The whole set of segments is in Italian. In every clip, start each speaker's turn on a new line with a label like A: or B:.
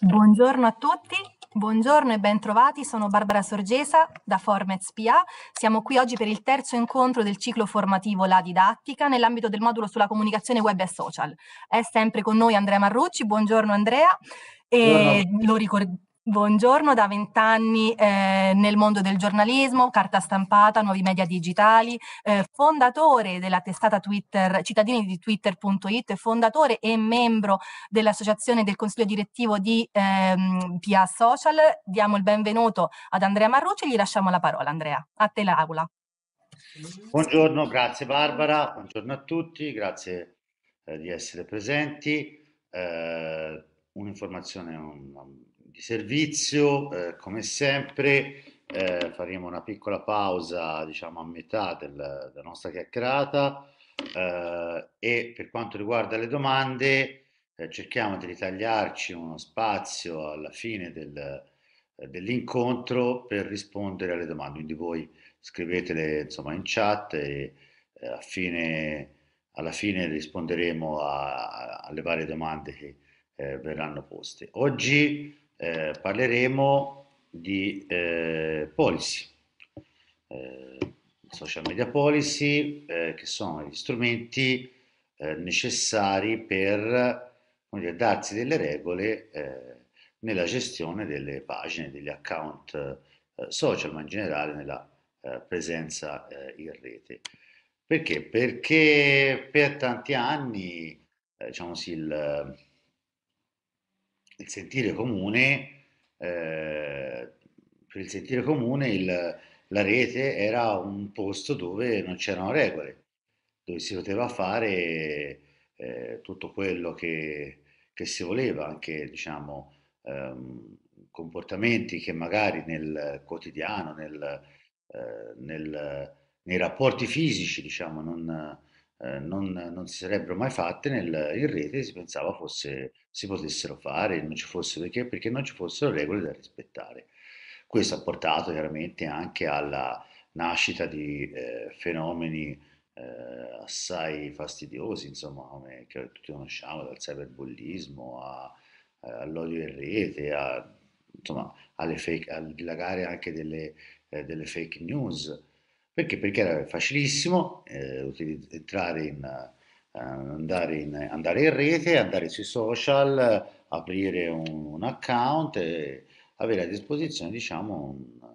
A: Buongiorno a tutti, buongiorno e bentrovati. Sono Barbara Sorgesa da Formez PA. Siamo qui oggi per il terzo incontro del ciclo formativo La Didattica nell'ambito del modulo sulla comunicazione web e social. È sempre con noi Andrea Marrucci. Buongiorno Andrea. E lo ricordo. Buongiorno, da vent'anni eh, nel mondo del giornalismo, carta stampata, nuovi media digitali, eh, fondatore della testata Twitter, cittadini di Twitter.it, fondatore e membro dell'associazione del consiglio direttivo di ehm, PA Social. Diamo il benvenuto ad Andrea Marrucci e gli lasciamo la parola. Andrea, a te l'aula.
B: Buongiorno, grazie Barbara, buongiorno a tutti, grazie eh, di essere presenti. Eh, un'informazione... Un, un di servizio, eh, come sempre eh, faremo una piccola pausa diciamo a metà del, della nostra chiacchierata eh, e per quanto riguarda le domande eh, cerchiamo di ritagliarci uno spazio alla fine del, eh, dell'incontro per rispondere alle domande, quindi voi scrivetele insomma in chat e eh, a fine, alla fine risponderemo a, a, alle varie domande che verranno poste. Oggi eh, parleremo di eh, policy, eh, social media policy, eh, che sono gli strumenti eh, necessari per dire, darsi delle regole nella gestione delle pagine, degli account social, ma in generale nella presenza in rete. Perché? Perché per tanti anni diciamo, il, il sentire comune, eh, per il sentire comune il, la rete era un posto dove non c'erano regole, dove si poteva fare eh, tutto quello che, che, si voleva, anche diciamo, ehm, comportamenti che magari nel quotidiano, nel, eh, nel, nei rapporti fisici, diciamo, non, eh, non, non, si sarebbero mai fatte nel, in rete, si pensava fosse, si potessero fare, non ci fossero, perché, perché non ci fossero regole da rispettare. Questo ha portato chiaramente anche alla nascita di eh, fenomeni eh, assai fastidiosi, insomma, come, che tutti conosciamo, dal cyberbullismo a, eh, all'odio in rete, a, insomma, fake, al dilagare anche delle, eh, delle fake news perché? Perché era facilissimo eh, entrare in, eh, andare, in, andare in rete, andare sui social, aprire un, un account e avere a disposizione diciamo un,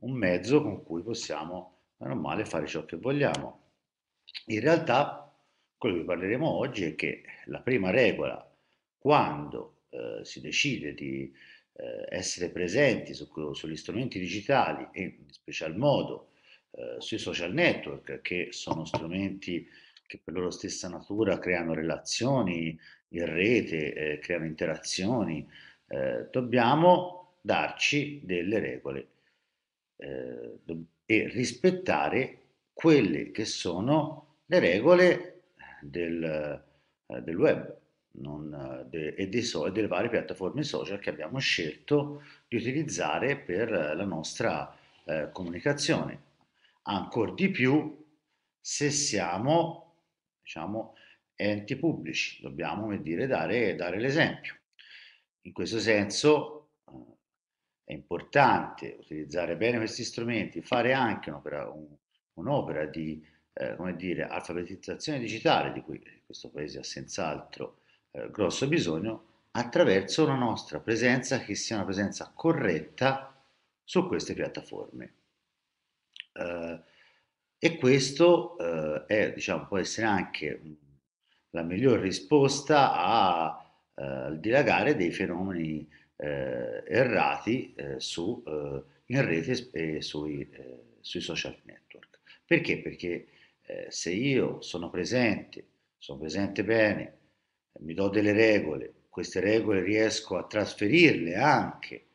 B: un mezzo con cui possiamo male, fare ciò che vogliamo. In realtà quello che parleremo oggi è che la prima regola quando eh, si decide di eh, essere presenti su, sugli strumenti digitali e in special modo eh, sui social network, che sono strumenti che per loro stessa natura creano relazioni in rete, eh, creano interazioni, eh, dobbiamo darci delle regole eh, e rispettare quelle che sono le regole del, eh, del web non, de, e, dei so, e delle varie piattaforme social che abbiamo scelto di utilizzare per la nostra eh, comunicazione ancora di più se siamo diciamo, enti pubblici, dobbiamo dire, dare, dare l'esempio. In questo senso eh, è importante utilizzare bene questi strumenti, fare anche un'opera, un, un di eh, come dire, alfabetizzazione digitale, di cui questo Paese ha senz'altro eh, grosso bisogno, attraverso una nostra presenza che sia una presenza corretta su queste piattaforme. Eh, e questo eh, è, diciamo, può essere anche mm, la miglior risposta a, eh, al dilagare dei fenomeni eh, errati eh, su, eh, in rete e sui, sui, social network. Perché? Perché se io sono presente, sono presente bene, mi do delle regole, queste regole riesco a trasferirle anche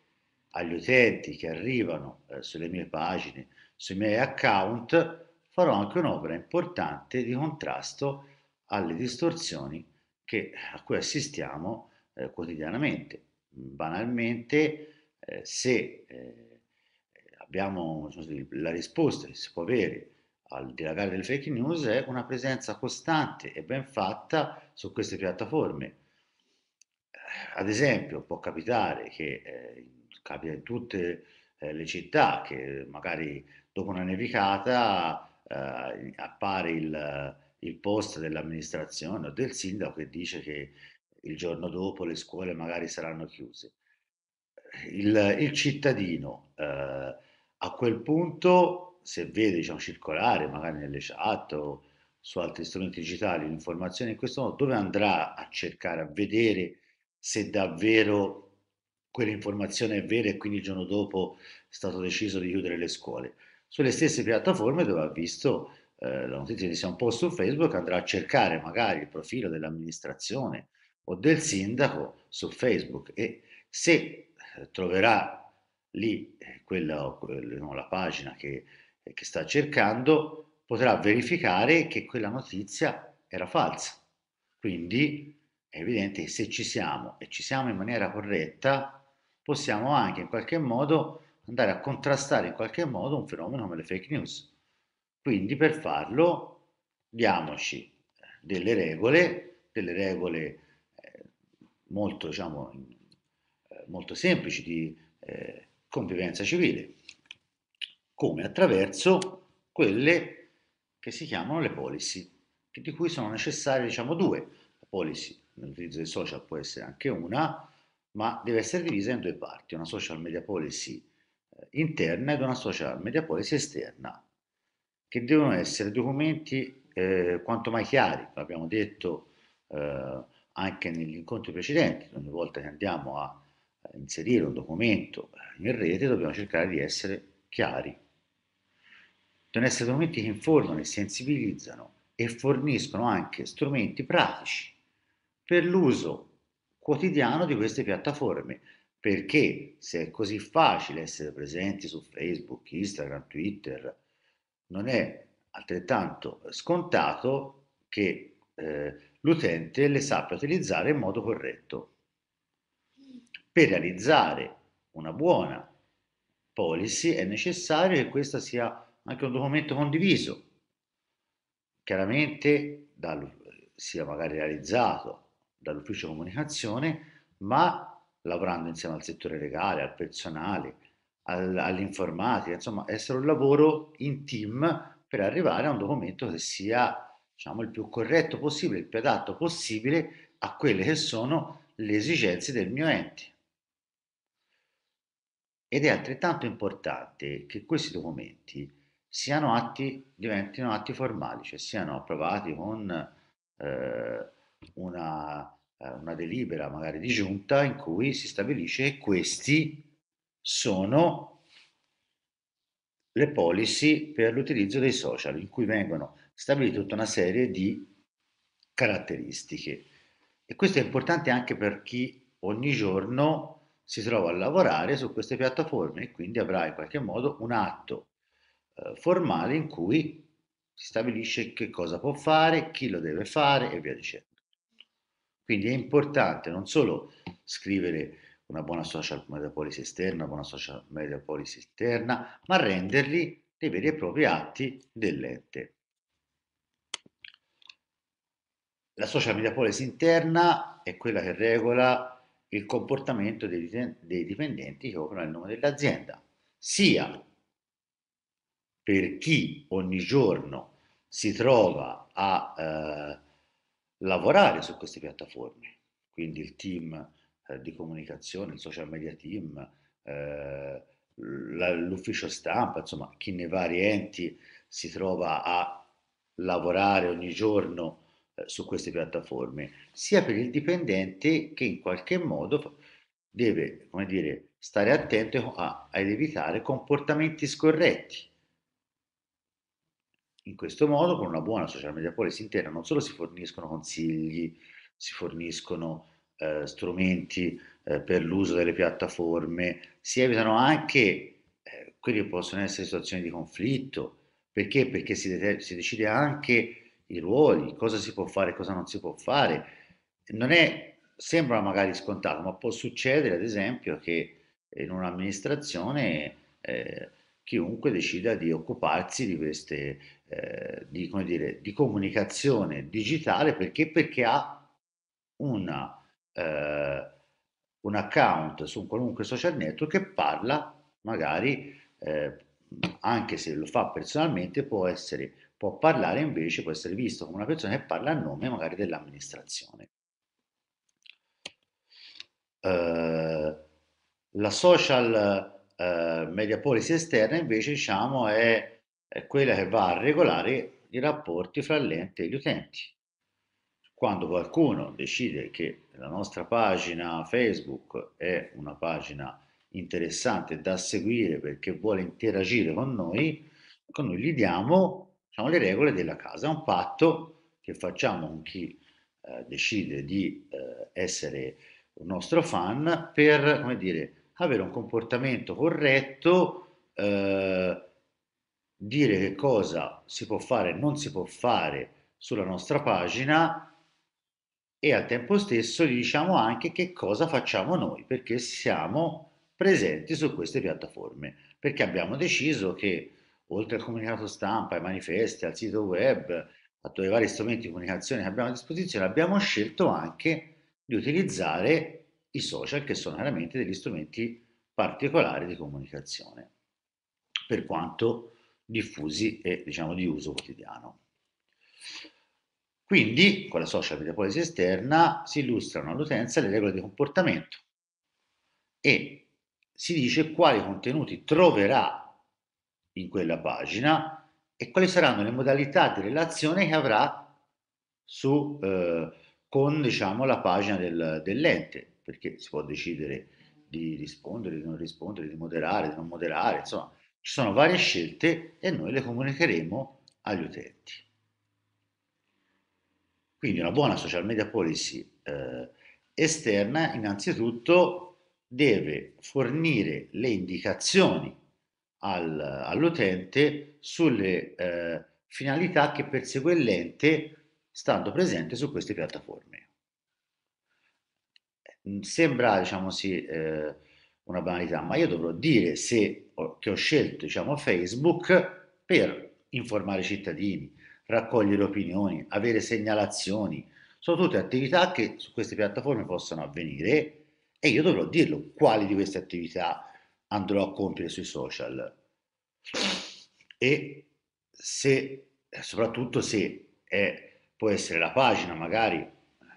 B: agli utenti che arrivano eh, sulle mie pagine, sui miei account farò anche un'opera importante di contrasto alle distorsioni che, a cui assistiamo eh, quotidianamente. Banalmente, eh, se eh, abbiamo la risposta che si può avere al dilagare delle fake news è una presenza costante e ben fatta su queste piattaforme. Eh, ad esempio, può capitare che eh, capita in tutte le eh, le città, che magari dopo una nevicata eh, appare il, il post dell'amministrazione o del sindaco che dice che il giorno dopo le scuole magari saranno chiuse. Il, il cittadino eh, a quel punto, se vede diciamo, circolare magari nelle chat o su altri strumenti digitali l'informazione in questo modo, dove andrà a cercare, a vedere se davvero quell'informazione è vera e quindi il giorno dopo è stato deciso di chiudere le scuole. Sulle stesse piattaforme dove ha visto eh, la notizia di un post su Facebook andrà a cercare magari il profilo dell'amministrazione o del sindaco su Facebook e se eh, troverà lì eh, quella, quella, la pagina che, eh, che sta cercando potrà verificare che quella notizia era falsa. Quindi è evidente che se ci siamo e ci siamo in maniera corretta, possiamo anche in qualche modo andare a contrastare in qualche modo un fenomeno come le fake news. Quindi per farlo diamoci delle regole, delle regole eh, molto, diciamo, eh, molto semplici di eh, convivenza civile, come attraverso quelle che si chiamano le policy, di cui sono necessarie diciamo, due. La policy nell'utilizzo dei social può essere anche una, ma deve essere divisa in due parti, una social media policy eh, interna ed una social media policy esterna, che devono essere documenti eh, quanto mai chiari, l'abbiamo detto eh, anche negli incontri precedenti, ogni volta che andiamo a inserire un documento eh, in rete dobbiamo cercare di essere chiari. Devono essere documenti che informano e sensibilizzano e forniscono anche strumenti pratici per l'uso quotidiano di queste piattaforme. Perché se è così facile essere presenti su Facebook, Instagram, Twitter, non è altrettanto scontato che eh, l'utente le sappia utilizzare in modo corretto. Per realizzare una buona policy è necessario che questo sia anche un documento condiviso, chiaramente dal, sia magari realizzato dall'ufficio comunicazione, ma lavorando insieme al settore legale, al personale, al, all'informatica, insomma essere un lavoro in team per arrivare a un documento che sia diciamo, il più corretto possibile, il più adatto possibile a quelle che sono le esigenze del mio ente. Ed è altrettanto importante che questi documenti siano atti, diventino atti formali, cioè siano approvati con eh, una, eh, una delibera magari di giunta in cui si stabilisce che questi sono le policy per l'utilizzo dei social, in cui vengono stabilite tutta una serie di caratteristiche. E questo è importante anche per chi ogni giorno si trova a lavorare su queste piattaforme e quindi avrà in qualche modo un atto eh, formale in cui si stabilisce che cosa può fare, chi lo deve fare e via dicendo. Quindi è importante non solo scrivere una buona social media policy esterna, una buona social media policy interna, ma renderli dei veri e propri atti dell'ente. La social media policy interna è quella che regola il comportamento dei dipendenti che operano nel nome dell'azienda, sia per chi ogni giorno si trova a eh, lavorare su queste piattaforme, quindi il team eh, di comunicazione, il social media team, eh, l'ufficio stampa, insomma chi nei vari enti si trova a lavorare ogni giorno eh, su queste piattaforme, sia per il dipendente che in qualche modo deve, come dire, stare attento a, a evitare comportamenti scorretti in questo modo, con una buona social media policy interna, non solo si forniscono consigli, si forniscono eh, strumenti eh, per l'uso delle piattaforme, si evitano anche eh, quelle che possono essere situazioni di conflitto. Perché? Perché si, de- si decide anche i ruoli, cosa si può fare e cosa non si può fare. Non è, sembra magari scontato, ma può succedere, ad esempio, che in un'amministrazione eh, chiunque decida di occuparsi di queste eh, di, come dire, di comunicazione digitale perché, perché ha una, eh, un account su qualunque social network che parla magari eh, anche se lo fa personalmente può essere può parlare invece può essere visto come una persona che parla a nome magari dell'amministrazione eh, la social eh, media policy esterna invece diciamo è è quella che va a regolare i rapporti fra l'ente e gli utenti. Quando qualcuno decide che la nostra pagina Facebook è una pagina interessante da seguire perché vuole interagire con noi, con ecco, noi gli diamo diciamo, le regole della casa, è un patto che facciamo con chi eh, decide di eh, essere un nostro fan per, come dire, avere un comportamento corretto eh, dire che cosa si può fare e non si può fare sulla nostra pagina e al tempo stesso gli diciamo anche che cosa facciamo noi perché siamo presenti su queste piattaforme perché abbiamo deciso che oltre al comunicato stampa, ai manifesti, al sito web, a tutti i vari strumenti di comunicazione che abbiamo a disposizione, abbiamo scelto anche di utilizzare i social che sono veramente degli strumenti particolari di comunicazione. Per quanto diffusi e diciamo di uso quotidiano. Quindi, con la social media policy esterna si illustrano all'utenza le regole di comportamento e si dice quali contenuti troverà in quella pagina e quali saranno le modalità di relazione che avrà su, eh, con diciamo, la pagina del, dell'ente, perché si può decidere di rispondere, di non rispondere, di moderare, di non moderare, insomma, ci sono varie scelte e noi le comunicheremo agli utenti. Quindi una buona social media policy eh, esterna innanzitutto deve fornire le indicazioni al, all'utente sulle eh, finalità che persegue l'ente stando presente su queste piattaforme. Sembra, diciamo sì, eh, una banalità, ma io dovrò dire se che ho scelto diciamo, Facebook per informare i cittadini, raccogliere opinioni, avere segnalazioni, sono tutte attività che su queste piattaforme possono avvenire e io dovrò dirlo quali di queste attività andrò a compiere sui social e se, soprattutto se è, può essere la pagina magari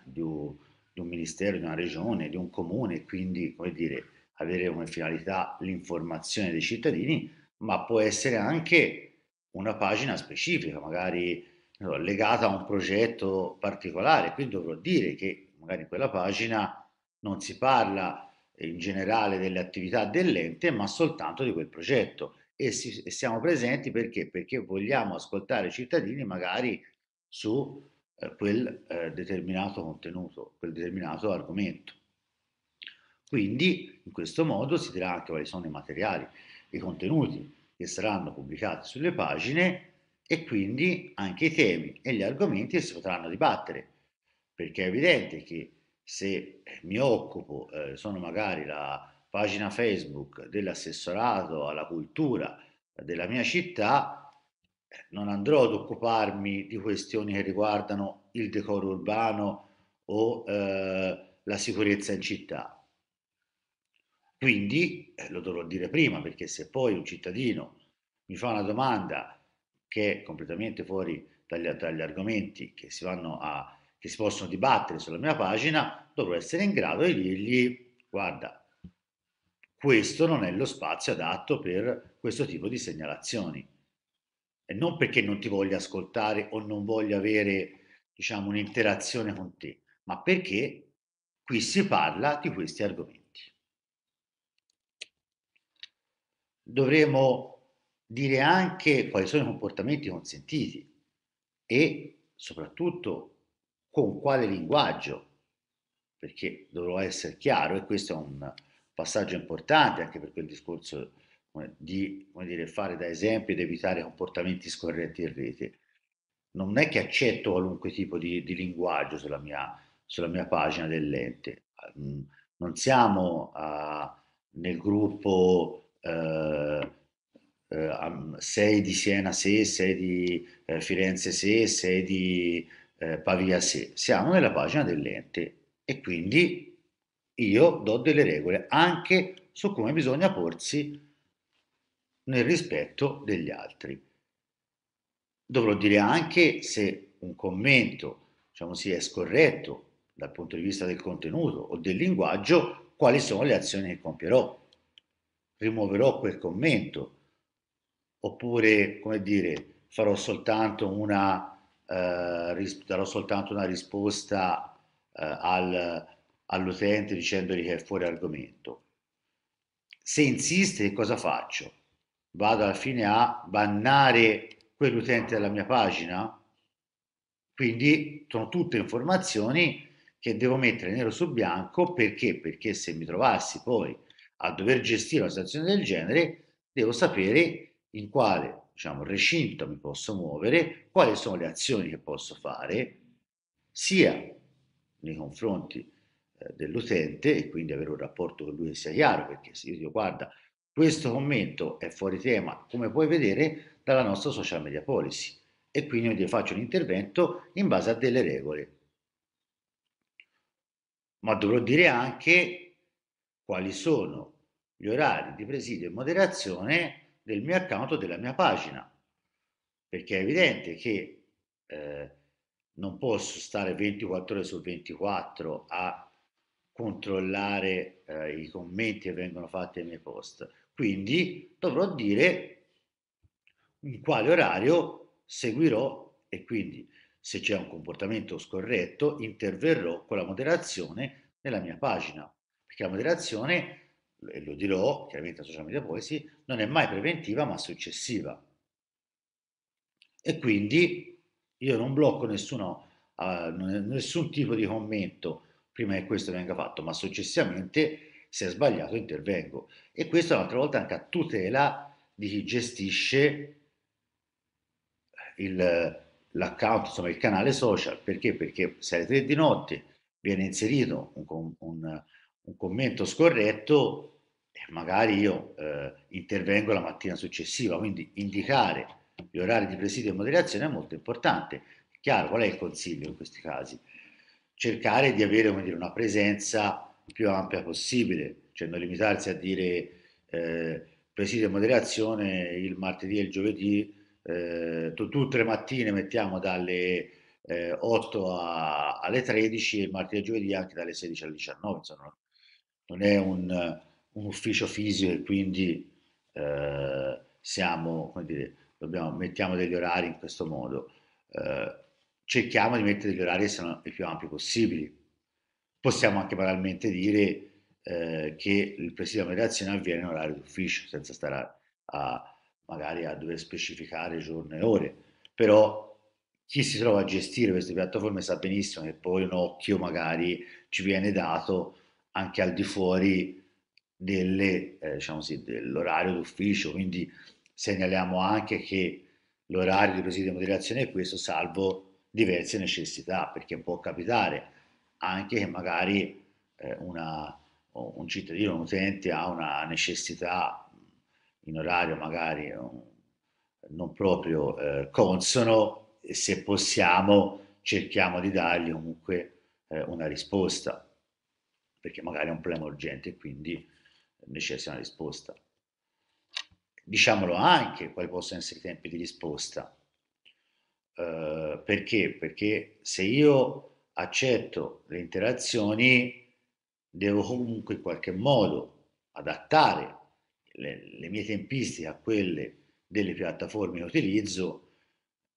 B: di un, di un ministero, di una regione, di un comune, quindi come dire avere come finalità l'informazione dei cittadini, ma può essere anche una pagina specifica, magari so, legata a un progetto particolare, Qui dovrò dire che magari in quella pagina non si parla in generale delle attività dell'ente, ma soltanto di quel progetto. E, si, e siamo presenti perché? Perché vogliamo ascoltare i cittadini magari su eh, quel eh, determinato contenuto, quel determinato argomento. Quindi in questo modo si dirà anche quali sono i materiali, i contenuti che saranno pubblicati sulle pagine e quindi anche i temi e gli argomenti che si potranno dibattere, perché è evidente che se eh, mi occupo, eh, sono magari la pagina Facebook dell'assessorato alla cultura della mia città, eh, non andrò ad occuparmi di questioni che riguardano il decoro urbano o eh, la sicurezza in città, quindi, eh, lo dovrò dire prima, perché se poi un cittadino mi fa una domanda che è completamente fuori dagli, dagli argomenti che si, a, che si possono dibattere sulla mia pagina, dovrò essere in grado di dirgli, guarda, questo non è lo spazio adatto per questo tipo di segnalazioni. E non perché non ti voglia ascoltare o non voglia avere, diciamo, un'interazione con te, ma perché qui si parla di questi argomenti. dovremo dire anche quali sono i comportamenti consentiti e soprattutto con quale linguaggio, perché dovrò essere chiaro e questo è un passaggio importante anche per quel discorso di dire, fare da esempio ed evitare comportamenti scorretti in rete. Non è che accetto qualunque tipo di, di linguaggio sulla mia, sulla mia pagina dell'ente. Ehm, non siamo uh, nel gruppo eh, eh, sei di Siena se, sei di eh, Firenze se, sei di Pavia se. Siamo nella pagina dell'ente e quindi io do delle regole anche su come bisogna porsi nel rispetto degli altri. Dovrò dire anche se un commento diciamo sì, è scorretto dal punto di vista del contenuto o del linguaggio, quali sono le azioni che compierò rimuoverò quel commento, oppure, come dire, farò soltanto una, eh, ris- darò soltanto una risposta eh, al, all'utente dicendogli che è fuori argomento. Se insiste, cosa faccio? Vado alla fine a bannare quell'utente dalla mia pagina? Quindi sono tutte informazioni che devo mettere nero su bianco perché? Perché se mi trovassi poi a dover gestire una situazione del genere, devo sapere in quale diciamo, recinto mi posso muovere, quali sono le azioni che posso fare, sia nei confronti eh, dell'utente e quindi avere un rapporto con lui che sia chiaro, perché se io dico guarda, questo commento è fuori tema, come puoi vedere, dalla nostra social media policy e quindi io faccio un intervento in base a delle regole. Ma dovrò dire anche quali sono gli orari di presidio e moderazione del mio account o della mia pagina, perché è evidente che eh, non posso stare 24 ore su 24 a controllare eh, i commenti che vengono fatti ai miei post. Quindi dovrò dire in quale orario seguirò e quindi se c'è un comportamento scorretto interverrò con la moderazione nella mia pagina. Perché la moderazione, e lo dirò chiaramente a social media policy, non è mai preventiva ma successiva. E quindi io non blocco nessuno, uh, nessun tipo di commento prima che questo venga fatto, ma successivamente se è sbagliato intervengo. E questo un'altra volta anche a tutela di chi gestisce l'account, insomma il canale social, perché? Perché se alle 3 di notte viene inserito un, un, un commento scorretto, magari io eh, intervengo la mattina successiva, quindi indicare gli orari di presidio e moderazione è molto importante. Chiaro, qual è il consiglio in questi casi? Cercare di avere dire, una presenza più ampia possibile, cioè non limitarsi a dire eh, presidio e moderazione il martedì e il giovedì, eh, tutte le mattine mettiamo dalle eh, 8 a, alle 13 e il martedì e giovedì anche dalle 16 alle 19, insomma non è un, un ufficio fisico e quindi eh, siamo, come dire, dobbiamo, mettiamo degli orari in questo modo. Eh, cerchiamo di mettere degli orari che siano i più ampi possibili. Possiamo anche banalmente dire eh, che il presidio di mediazione avviene in orario d'ufficio, senza stare a, a, magari a dover specificare giorno e ore, però chi si trova a gestire queste piattaforme sa benissimo che poi un occhio magari ci viene dato anche al di fuori delle, eh, diciamo sì, dell'orario d'ufficio, quindi segnaliamo anche che l'orario di presidio e moderazione è questo, salvo diverse necessità, perché può capitare anche che magari eh, una, un cittadino, un utente ha una necessità in orario magari eh, non proprio eh, consono, e se possiamo cerchiamo di dargli comunque eh, una risposta perché magari è un problema urgente e quindi eh, necessita una risposta.
A: Diciamolo anche
B: quali possono essere i tempi di risposta. Eh, perché? Perché se io accetto le interazioni devo comunque in qualche modo adattare le, le mie tempistiche a quelle delle piattaforme che utilizzo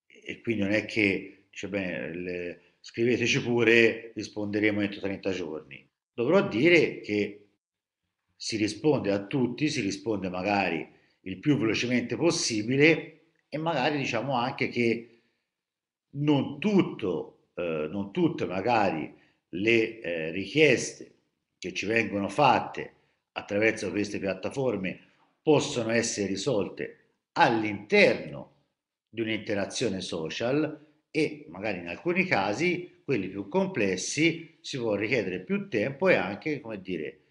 B: e quindi non è che dice bene, le, scriveteci pure, risponderemo entro 30 giorni dovrò dire che si risponde a tutti, si risponde magari il più velocemente possibile e magari diciamo anche che non, tutto, eh, non tutte magari le eh, richieste che ci vengono fatte attraverso queste piattaforme possono essere risolte all'interno di un'interazione social e magari in alcuni casi quelli più complessi si può richiedere più tempo e anche, come dire,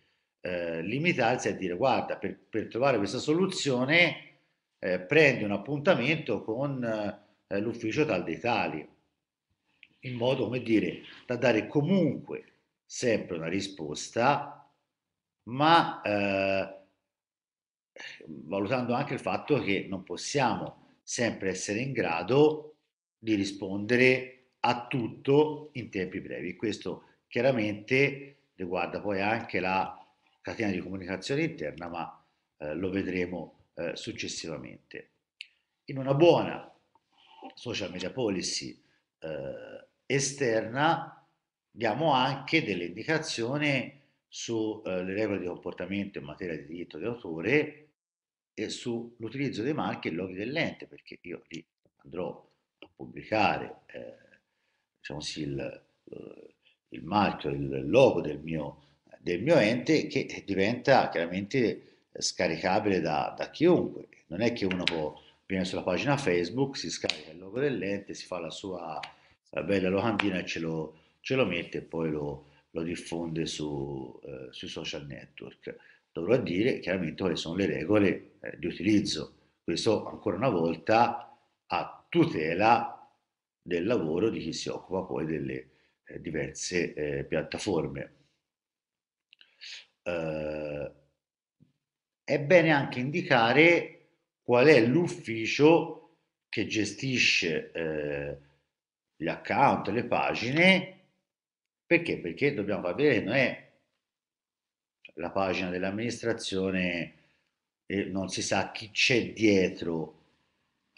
B: eh, limitarsi a dire guarda, per, per trovare questa soluzione eh, prendi un appuntamento con eh, l'ufficio tal dei tali, in modo, come dire, da dare comunque sempre una risposta, ma eh, valutando anche il fatto che non possiamo sempre essere in grado di rispondere a tutto in tempi brevi. Questo chiaramente riguarda poi anche la catena di comunicazione interna, ma eh, lo vedremo eh, successivamente. In una buona social media policy eh, esterna diamo anche delle indicazioni sulle eh, regole di comportamento in materia di diritto di autore e sull'utilizzo dei marchi e loghi dell'ente, perché io li andrò a pubblicare eh, diciamo sì, il, eh, il, marchio, il logo del mio, del mio, ente che diventa chiaramente scaricabile da, da chiunque. Non è che uno può, viene sulla pagina Facebook, si scarica il logo dell'ente, si fa la sua bella locandina e ce lo, ce lo mette e poi lo, lo diffonde su, eh, sui social network. Dovrò dire chiaramente quali sono le regole eh, di utilizzo. Questo ancora una volta a tutela del lavoro di chi si occupa poi delle eh, diverse eh, piattaforme. Eh, è bene anche indicare qual è l'ufficio che gestisce eh, gli account, le pagine, perché? Perché dobbiamo vedere che non è la pagina dell'amministrazione e non si sa chi c'è dietro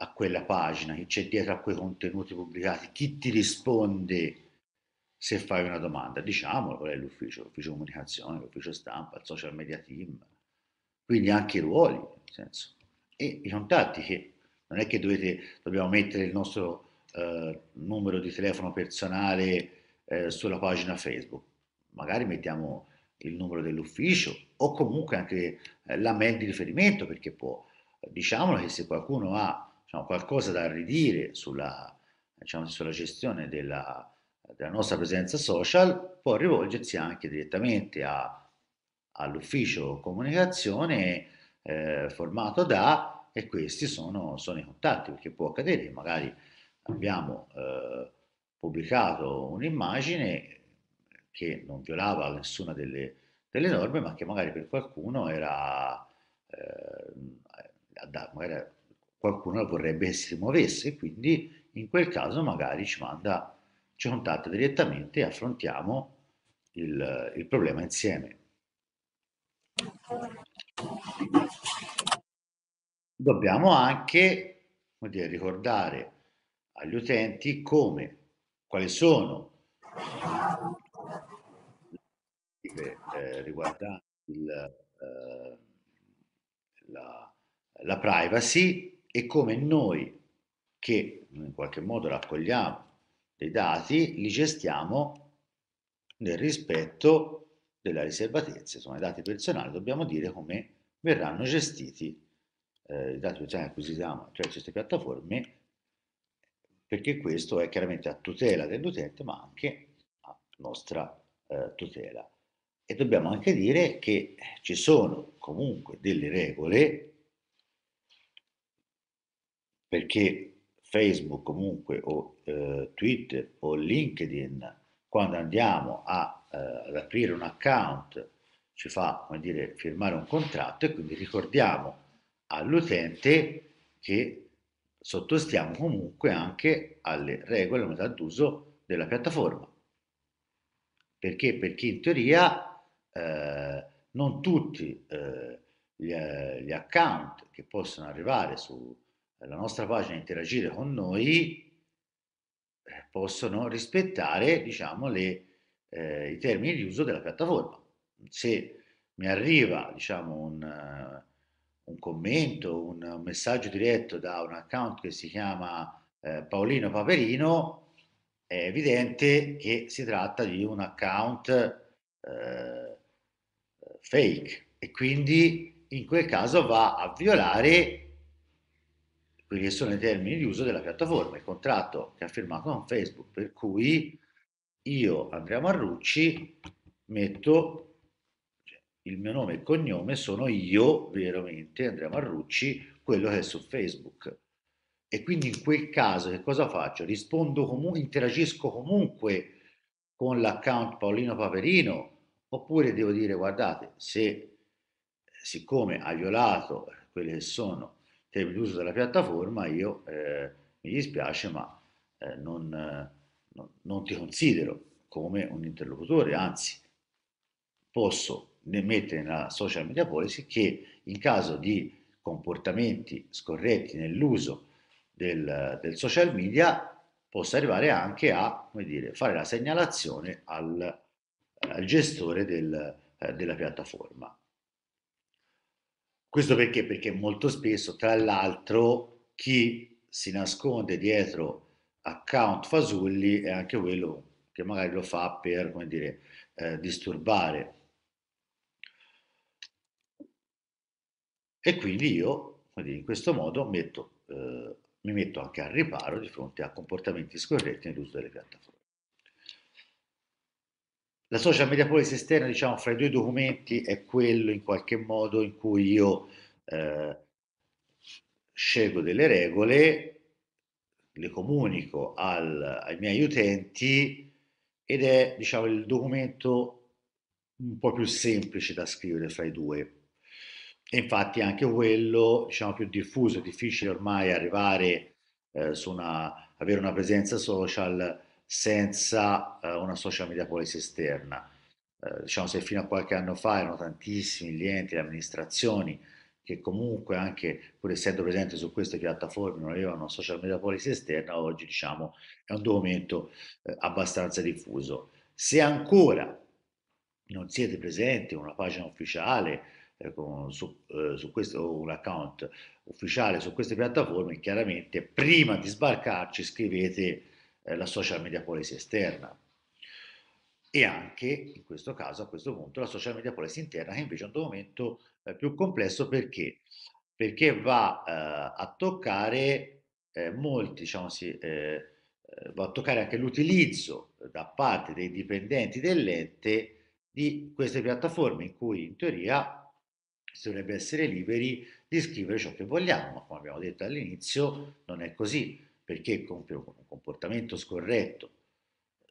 B: a quella pagina, chi c'è dietro a quei contenuti pubblicati, chi ti risponde se fai una domanda, diciamolo, qual è l'ufficio, l'ufficio comunicazione, l'ufficio stampa, il social media team, quindi anche i ruoli, nel senso, e i contatti che non è che dovete, dobbiamo mettere il nostro eh, numero di telefono personale eh, sulla pagina Facebook, magari mettiamo il numero dell'ufficio o comunque anche eh, la mail di riferimento perché può, diciamolo che se qualcuno ha diciamo, qualcosa da ridire sulla, diciamo, sulla gestione della, della, nostra presenza social, può rivolgersi anche direttamente all'ufficio comunicazione eh, formato da e questi sono, sono, i contatti, perché può accadere che magari abbiamo eh, pubblicato un'immagine che non violava nessuna delle, delle, norme, ma che magari per qualcuno era, eh, magari qualcuno vorrebbe che si muovesse, quindi in quel caso magari ci manda, ci contatta direttamente e affrontiamo il, il problema insieme. Dobbiamo anche dire, ricordare agli utenti come, quali sono le eh, riguardanti il, eh, la, la privacy e come noi che in qualche modo raccogliamo dei dati li gestiamo nel rispetto della riservatezza, insomma i dati personali dobbiamo dire come verranno gestiti eh, i dati personali che acquisitiamo attraverso queste piattaforme perché questo è chiaramente a tutela dell'utente ma anche a nostra eh, tutela. E dobbiamo anche dire che ci sono comunque delle regole perché Facebook comunque o eh, Twitter o LinkedIn, quando andiamo a, eh, ad aprire un account, ci fa come dire, firmare un contratto e quindi ricordiamo all'utente che sottostiamo comunque anche alle regole, all'unità d'uso della piattaforma. Perché? Perché in teoria eh, non tutti eh, gli, eh, gli account che possono arrivare su, la nostra pagina interagire con noi eh, possono rispettare diciamo, le, eh, i termini di uso della piattaforma. Se mi arriva diciamo, un, un, commento, un, messaggio diretto da un account che si chiama eh, Paolino Paperino, è evidente che si tratta di un account eh, fake e quindi in quel caso va a violare quelli che sono i termini di uso della piattaforma, il contratto che ha firmato con Facebook, per cui io, Andrea Marrucci, metto cioè, il mio nome e cognome, sono io veramente, Andrea Marrucci, quello che è su Facebook. E quindi in quel caso che cosa faccio? Rispondo comunque, interagisco comunque con l'account Paolino Paperino, oppure devo dire guardate, se siccome ha violato quelle che sono sarebbe l'uso della piattaforma, io eh, mi dispiace ma eh, non, eh, non, ti considero come un interlocutore, anzi posso mettere nella social media policy che in caso di comportamenti scorretti nell'uso del, del, social media possa arrivare anche a dire, fare la segnalazione al, al gestore del, eh, della piattaforma. Questo perché? Perché molto spesso, tra l'altro, chi si nasconde dietro account fasulli è anche quello che magari lo fa per, come dire, eh, disturbare. E quindi io, quindi in questo modo, metto, eh, mi metto anche al riparo di fronte a comportamenti scorretti nell'uso delle piattaforme la social media policy esterna, diciamo, fra i due documenti è quello in qualche modo in cui io eh, scelgo delle regole, le comunico al, ai miei utenti ed è, diciamo, il documento un po' più semplice da scrivere fra i due. E infatti anche quello, diciamo, più diffuso, è difficile ormai arrivare eh, su una, avere una presenza social senza eh, una social media policy esterna. Eh, diciamo se fino a qualche anno fa erano tantissimi gli enti, le amministrazioni che comunque anche pur essendo presenti su queste piattaforme non avevano una social media policy esterna, oggi diciamo è un documento eh, abbastanza diffuso. Se ancora non siete presenti una pagina ufficiale eh, con, su, eh, su questo, o un account ufficiale su queste piattaforme, chiaramente prima di sbarcarci scrivete eh, la social media policy esterna e anche in questo caso a questo punto la social media policy interna che invece è un documento eh, più complesso perché, perché va eh, a toccare eh, molti diciamo sì, eh, va a toccare anche l'utilizzo da parte dei dipendenti dell'ente di queste piattaforme in cui in teoria si dovrebbe essere liberi di scrivere ciò che vogliamo, ma come abbiamo detto all'inizio non è così perché compie un comportamento scorretto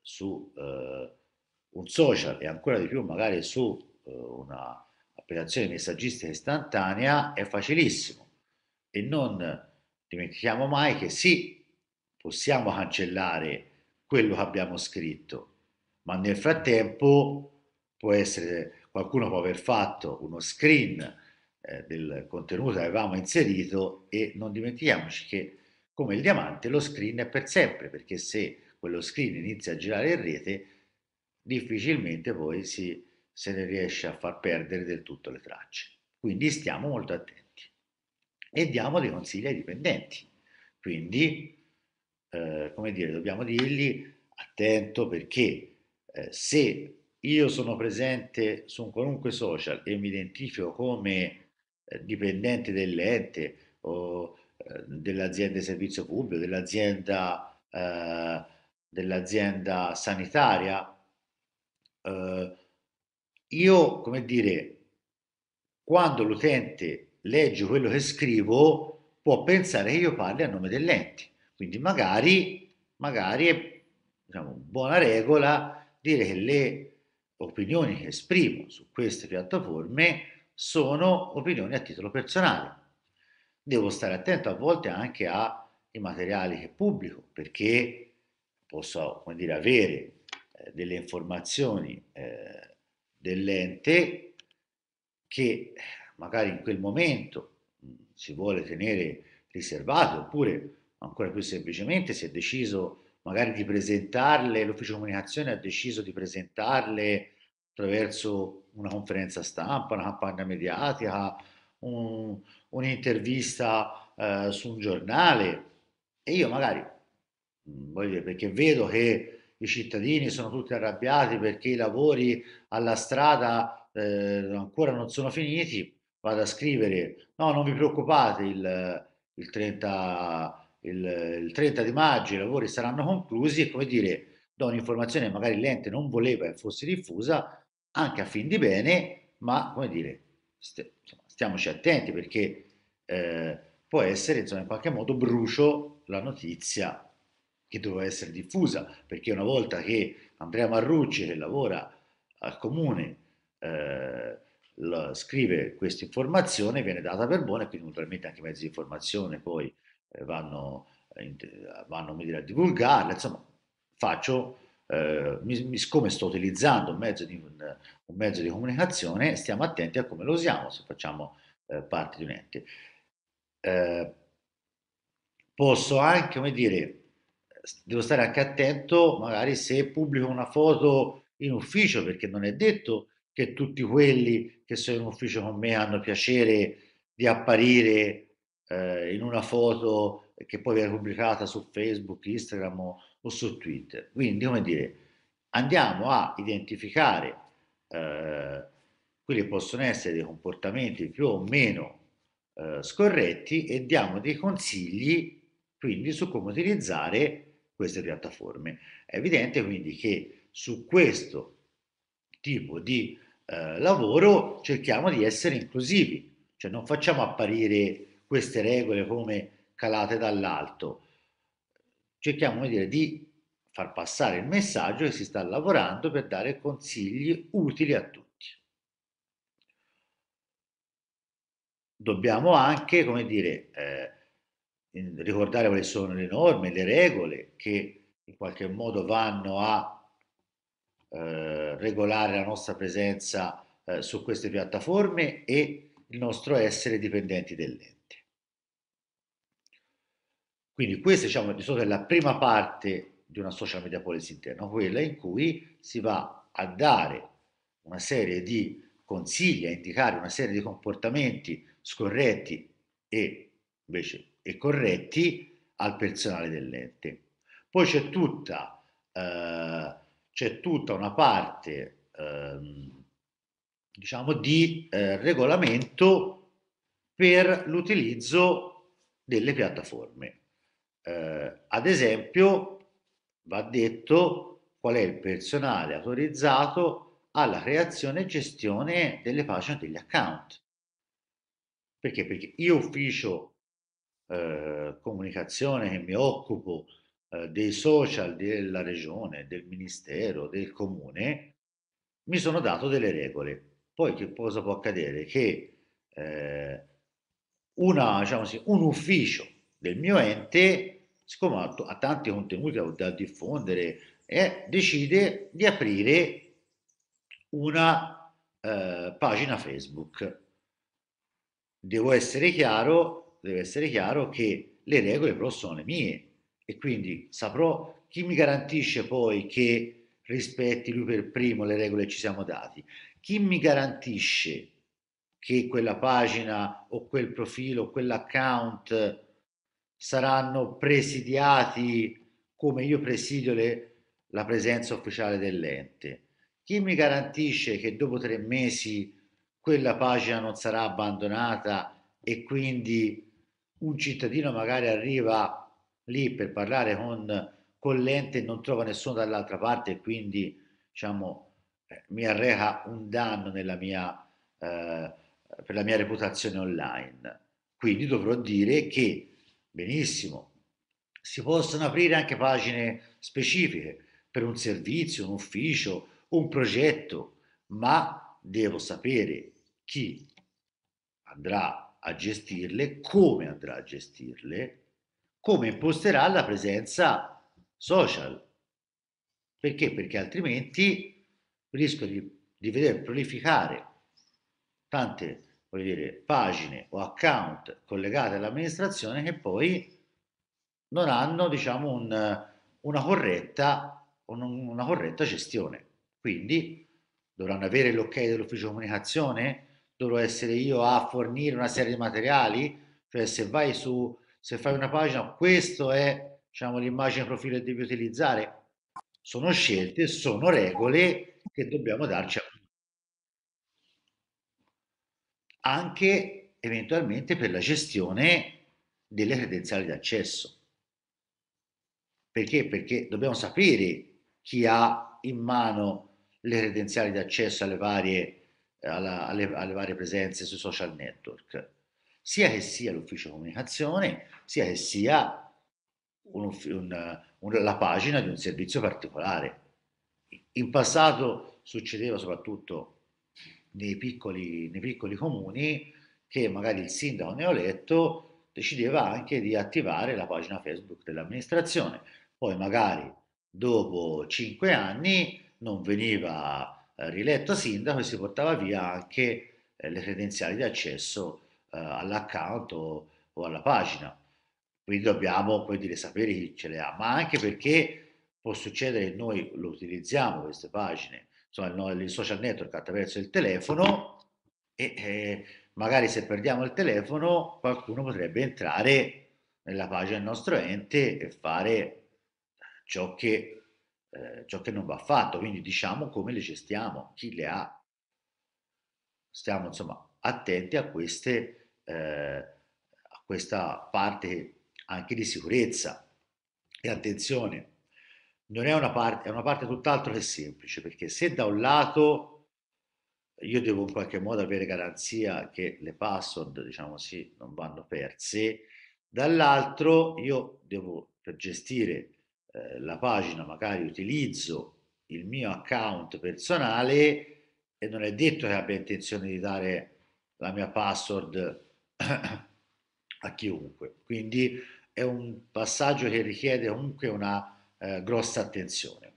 B: su eh, un social e ancora di più magari su eh, un'applicazione messaggistica istantanea è facilissimo e non dimentichiamo mai che sì, possiamo cancellare quello che abbiamo scritto, ma nel frattempo può essere, qualcuno può aver fatto uno screen eh, del contenuto che avevamo inserito e non dimentichiamoci che come il diamante, lo screen è per sempre, perché se quello screen inizia a girare in rete, difficilmente poi si, se ne riesce a far perdere del tutto le tracce. Quindi stiamo molto attenti e diamo dei consigli ai dipendenti. Quindi, eh, come dire, dobbiamo dirgli attento perché eh, se io sono presente su un qualunque social e mi identifico come eh, dipendente dell'ente o eh, dell'azienda di servizio pubblico, dell'azienda, eh, dell'azienda sanitaria. Eh, io, come dire, quando l'utente legge quello che scrivo, può pensare che io parli a nome dell'ente. Quindi magari, magari è diciamo, buona regola dire che le opinioni che esprimo su queste piattaforme sono opinioni a titolo personale devo stare attento a volte anche ai materiali che pubblico, perché posso dire, avere eh, delle informazioni eh, dell'ente che magari in quel momento mm, si vuole tenere riservato oppure ancora più semplicemente si è deciso magari di presentarle, l'ufficio comunicazione ha deciso di presentarle attraverso una conferenza stampa, una campagna mediatica, un, un'intervista eh, su un giornale e io magari, mm, voglio dire, perché vedo che i cittadini sono tutti arrabbiati perché i lavori alla strada eh, ancora non sono finiti, vado a scrivere, no, non vi preoccupate, il, il 30 il, il, 30 di maggio i lavori saranno conclusi e come dire do un'informazione che magari l'ente non voleva e fosse diffusa anche a fin di bene ma come dire st- insomma, stiamoci attenti perché eh, può essere insomma, in qualche modo brucio la notizia che doveva essere diffusa, perché una volta che Andrea Marrucci, che lavora al comune, eh, la, scrive questa informazione, viene data per buona e quindi naturalmente anche i mezzi di informazione poi eh, vanno, eh, in, vanno a divulgarla, insomma faccio eh, mi, siccome sto utilizzando un mezzo, di, un, un mezzo, di, comunicazione, stiamo attenti a come lo usiamo se facciamo eh, parte di un ente. Eh, posso anche, come dire, devo stare anche attento magari se pubblico una foto in ufficio, perché non è detto che tutti quelli che sono in ufficio con me hanno piacere di apparire eh, in una foto che poi viene pubblicata su Facebook, Instagram o, o su Twitter. Quindi, come dire, andiamo a identificare eh, quelli che possono essere dei comportamenti più o meno eh, scorretti e diamo dei consigli quindi su come utilizzare queste piattaforme. È evidente quindi che su questo tipo di eh, lavoro cerchiamo di essere inclusivi, cioè non facciamo apparire queste regole come calate dall'alto, cerchiamo dire, di far passare il messaggio che si sta lavorando per dare consigli utili a tutti. Dobbiamo anche, come dire, eh, ricordare quali sono le norme, le regole che in qualche modo vanno a eh, regolare la nostra presenza eh, su queste piattaforme e il nostro essere dipendenti dell'ente. Quindi questa diciamo, è la prima parte di una social media policy interna, quella in cui si va a dare una serie di consigli, a indicare una serie di comportamenti scorretti e, invece, e corretti al personale dell'ente. Poi c'è tutta, eh, tutta una parte eh, diciamo, di eh, regolamento per l'utilizzo delle piattaforme. Eh, ad esempio, va detto qual è il personale autorizzato alla creazione e gestione delle pagine degli account. Perché? Perché io ufficio eh, comunicazione che mi occupo eh, dei social della regione, del ministero, del comune, mi sono dato delle regole. Poi che cosa può accadere? Che eh, una, diciamo così, un ufficio del mio ente siccome ha tanti contenuti da diffondere, eh, decide di aprire una eh, pagina Facebook. Devo essere chiaro, deve essere chiaro che le regole però sono le mie e quindi saprò chi mi garantisce poi che rispetti lui per primo le regole che ci siamo dati, chi mi garantisce che quella pagina o quel profilo o quell'account saranno presidiati come io presidio le, la presenza ufficiale dell'ente. Chi mi garantisce che dopo tre mesi quella pagina non sarà abbandonata e quindi un cittadino magari arriva lì per parlare con, con l'ente e non trova nessuno dall'altra parte e quindi diciamo, eh, mi arreca un danno mia, eh, per la mia reputazione online. Quindi dovrò dire che benissimo. Si possono aprire anche pagine specifiche per un servizio, un ufficio, un progetto, ma devo sapere chi andrà a gestirle, come andrà a gestirle, come imposterà la presenza social. Perché? Perché altrimenti rischio di, di vedere prolificare tante voglio dire, pagine o account collegate all'amministrazione che poi non hanno diciamo, un, una, corretta, un, una corretta gestione. Quindi dovranno avere l'ok dell'ufficio comunicazione, dovrò essere io a fornire una serie di materiali, cioè se vai su, se fai una pagina, questo è diciamo, l'immagine profilo che devi utilizzare. Sono scelte, sono regole che dobbiamo darci a anche eventualmente per la gestione delle credenziali d'accesso. Perché? Perché dobbiamo sapere chi ha in mano le credenziali d'accesso alle varie, alla, alle, alle varie presenze sui social network, sia che sia l'ufficio comunicazione, sia che sia un, un, un, la pagina di un servizio particolare. In passato succedeva soprattutto nei piccoli, nei piccoli comuni che magari il sindaco neoletto decideva anche di attivare la pagina Facebook dell'amministrazione. Poi magari dopo cinque anni non veniva eh, riletto sindaco e si portava via anche eh, le credenziali di accesso eh, all'account o, o, alla pagina. Quindi dobbiamo poi dire sapere chi ce le ha, ma anche perché può succedere che noi lo utilizziamo queste pagine insomma, no, il social network attraverso il telefono e eh, magari se perdiamo il telefono qualcuno potrebbe entrare nella pagina del nostro ente e fare eh, ciò che, eh, ciò che non va fatto, quindi diciamo come le gestiamo, chi le ha. Stiamo insomma attenti a, queste, eh, a questa parte anche di sicurezza e attenzione non è una parte, è una parte tutt'altro che semplice, perché se da un lato io devo in qualche modo avere garanzia che le password, diciamo sì, non vanno perse, dall'altro io devo, per gestire eh, la pagina, magari utilizzo il mio account personale e non è detto che abbia intenzione di dare la mia password a chiunque. Quindi è un passaggio che richiede comunque una eh, grossa attenzione.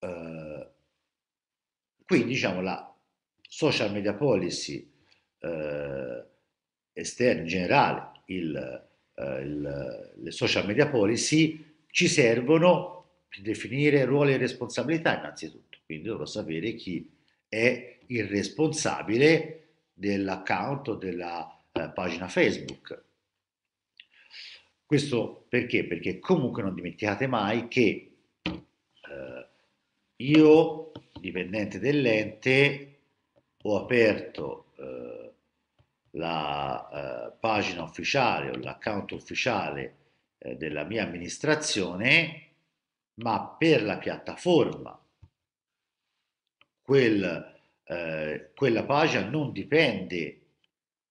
B: Eh, quindi diciamo la social media policy eh, esterna in generale, il, eh, il, le social media policy ci servono per definire ruoli e responsabilità innanzitutto, quindi dovrò sapere chi è il responsabile dell'account o della eh, pagina Facebook. Questo perché? Perché comunque non dimenticate mai che eh, io, dipendente dell'ente, ho aperto eh, la eh, pagina ufficiale o l'account ufficiale eh, della mia amministrazione, ma per la piattaforma. Quel, eh, quella pagina non dipende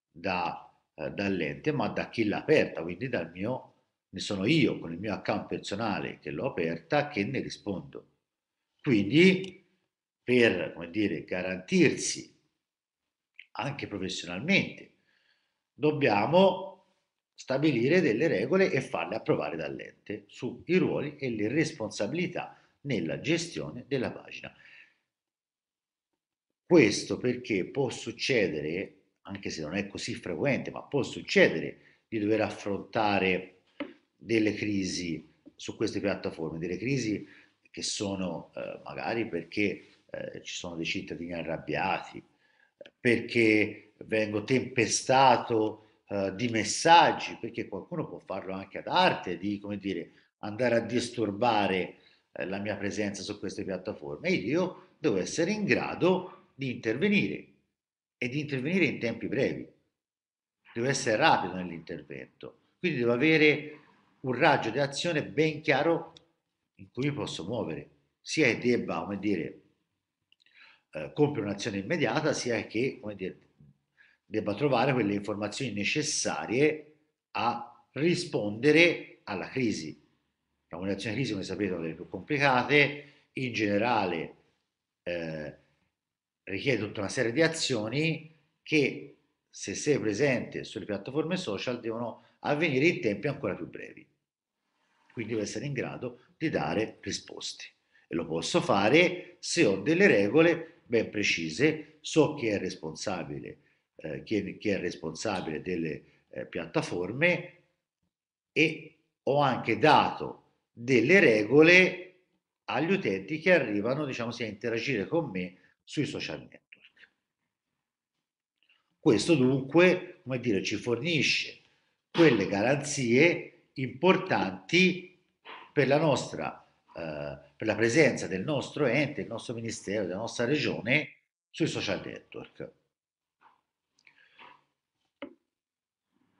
B: da eh, dall'ente, ma da chi l'ha aperta, quindi dal mio, ne sono io con il mio account personale che l'ho aperta che ne rispondo. Quindi per come dire, garantirsi anche professionalmente, dobbiamo stabilire delle regole e farle approvare dall'ente sui ruoli e le responsabilità nella gestione della pagina. Questo perché può succedere anche se non è così frequente, ma può succedere di dover affrontare delle crisi su queste piattaforme, delle crisi che sono eh, magari perché eh, ci sono dei cittadini arrabbiati, perché vengo tempestato eh, di messaggi, perché qualcuno può farlo anche ad arte, di come dire, andare a disturbare eh, la mia presenza su queste piattaforme e io devo essere in grado di intervenire e di intervenire in tempi brevi. Devo essere rapido nell'intervento, quindi devo avere un raggio di azione ben chiaro in cui mi posso muovere, sia che debba, come dire, eh, compiere un'azione immediata, sia che, come dire, debba trovare quelle informazioni necessarie a rispondere alla crisi. La comunicazione crisi, come sapete, è una delle più complicate, in generale eh, richiede tutta una serie di azioni che, se sei presente sulle piattaforme social, devono avvenire in tempi ancora più brevi. Quindi devo essere in grado di dare risposte. E lo posso fare se ho delle regole ben precise, so chi è responsabile, eh, chi, è, chi, è, responsabile delle eh, piattaforme e ho anche dato delle regole agli utenti che arrivano, diciamo, sia a interagire con me sui social network. Questo dunque, come dire, ci fornisce quelle garanzie importanti per la nostra, eh, per la presenza del nostro ente, del nostro ministero, della nostra regione sui social network.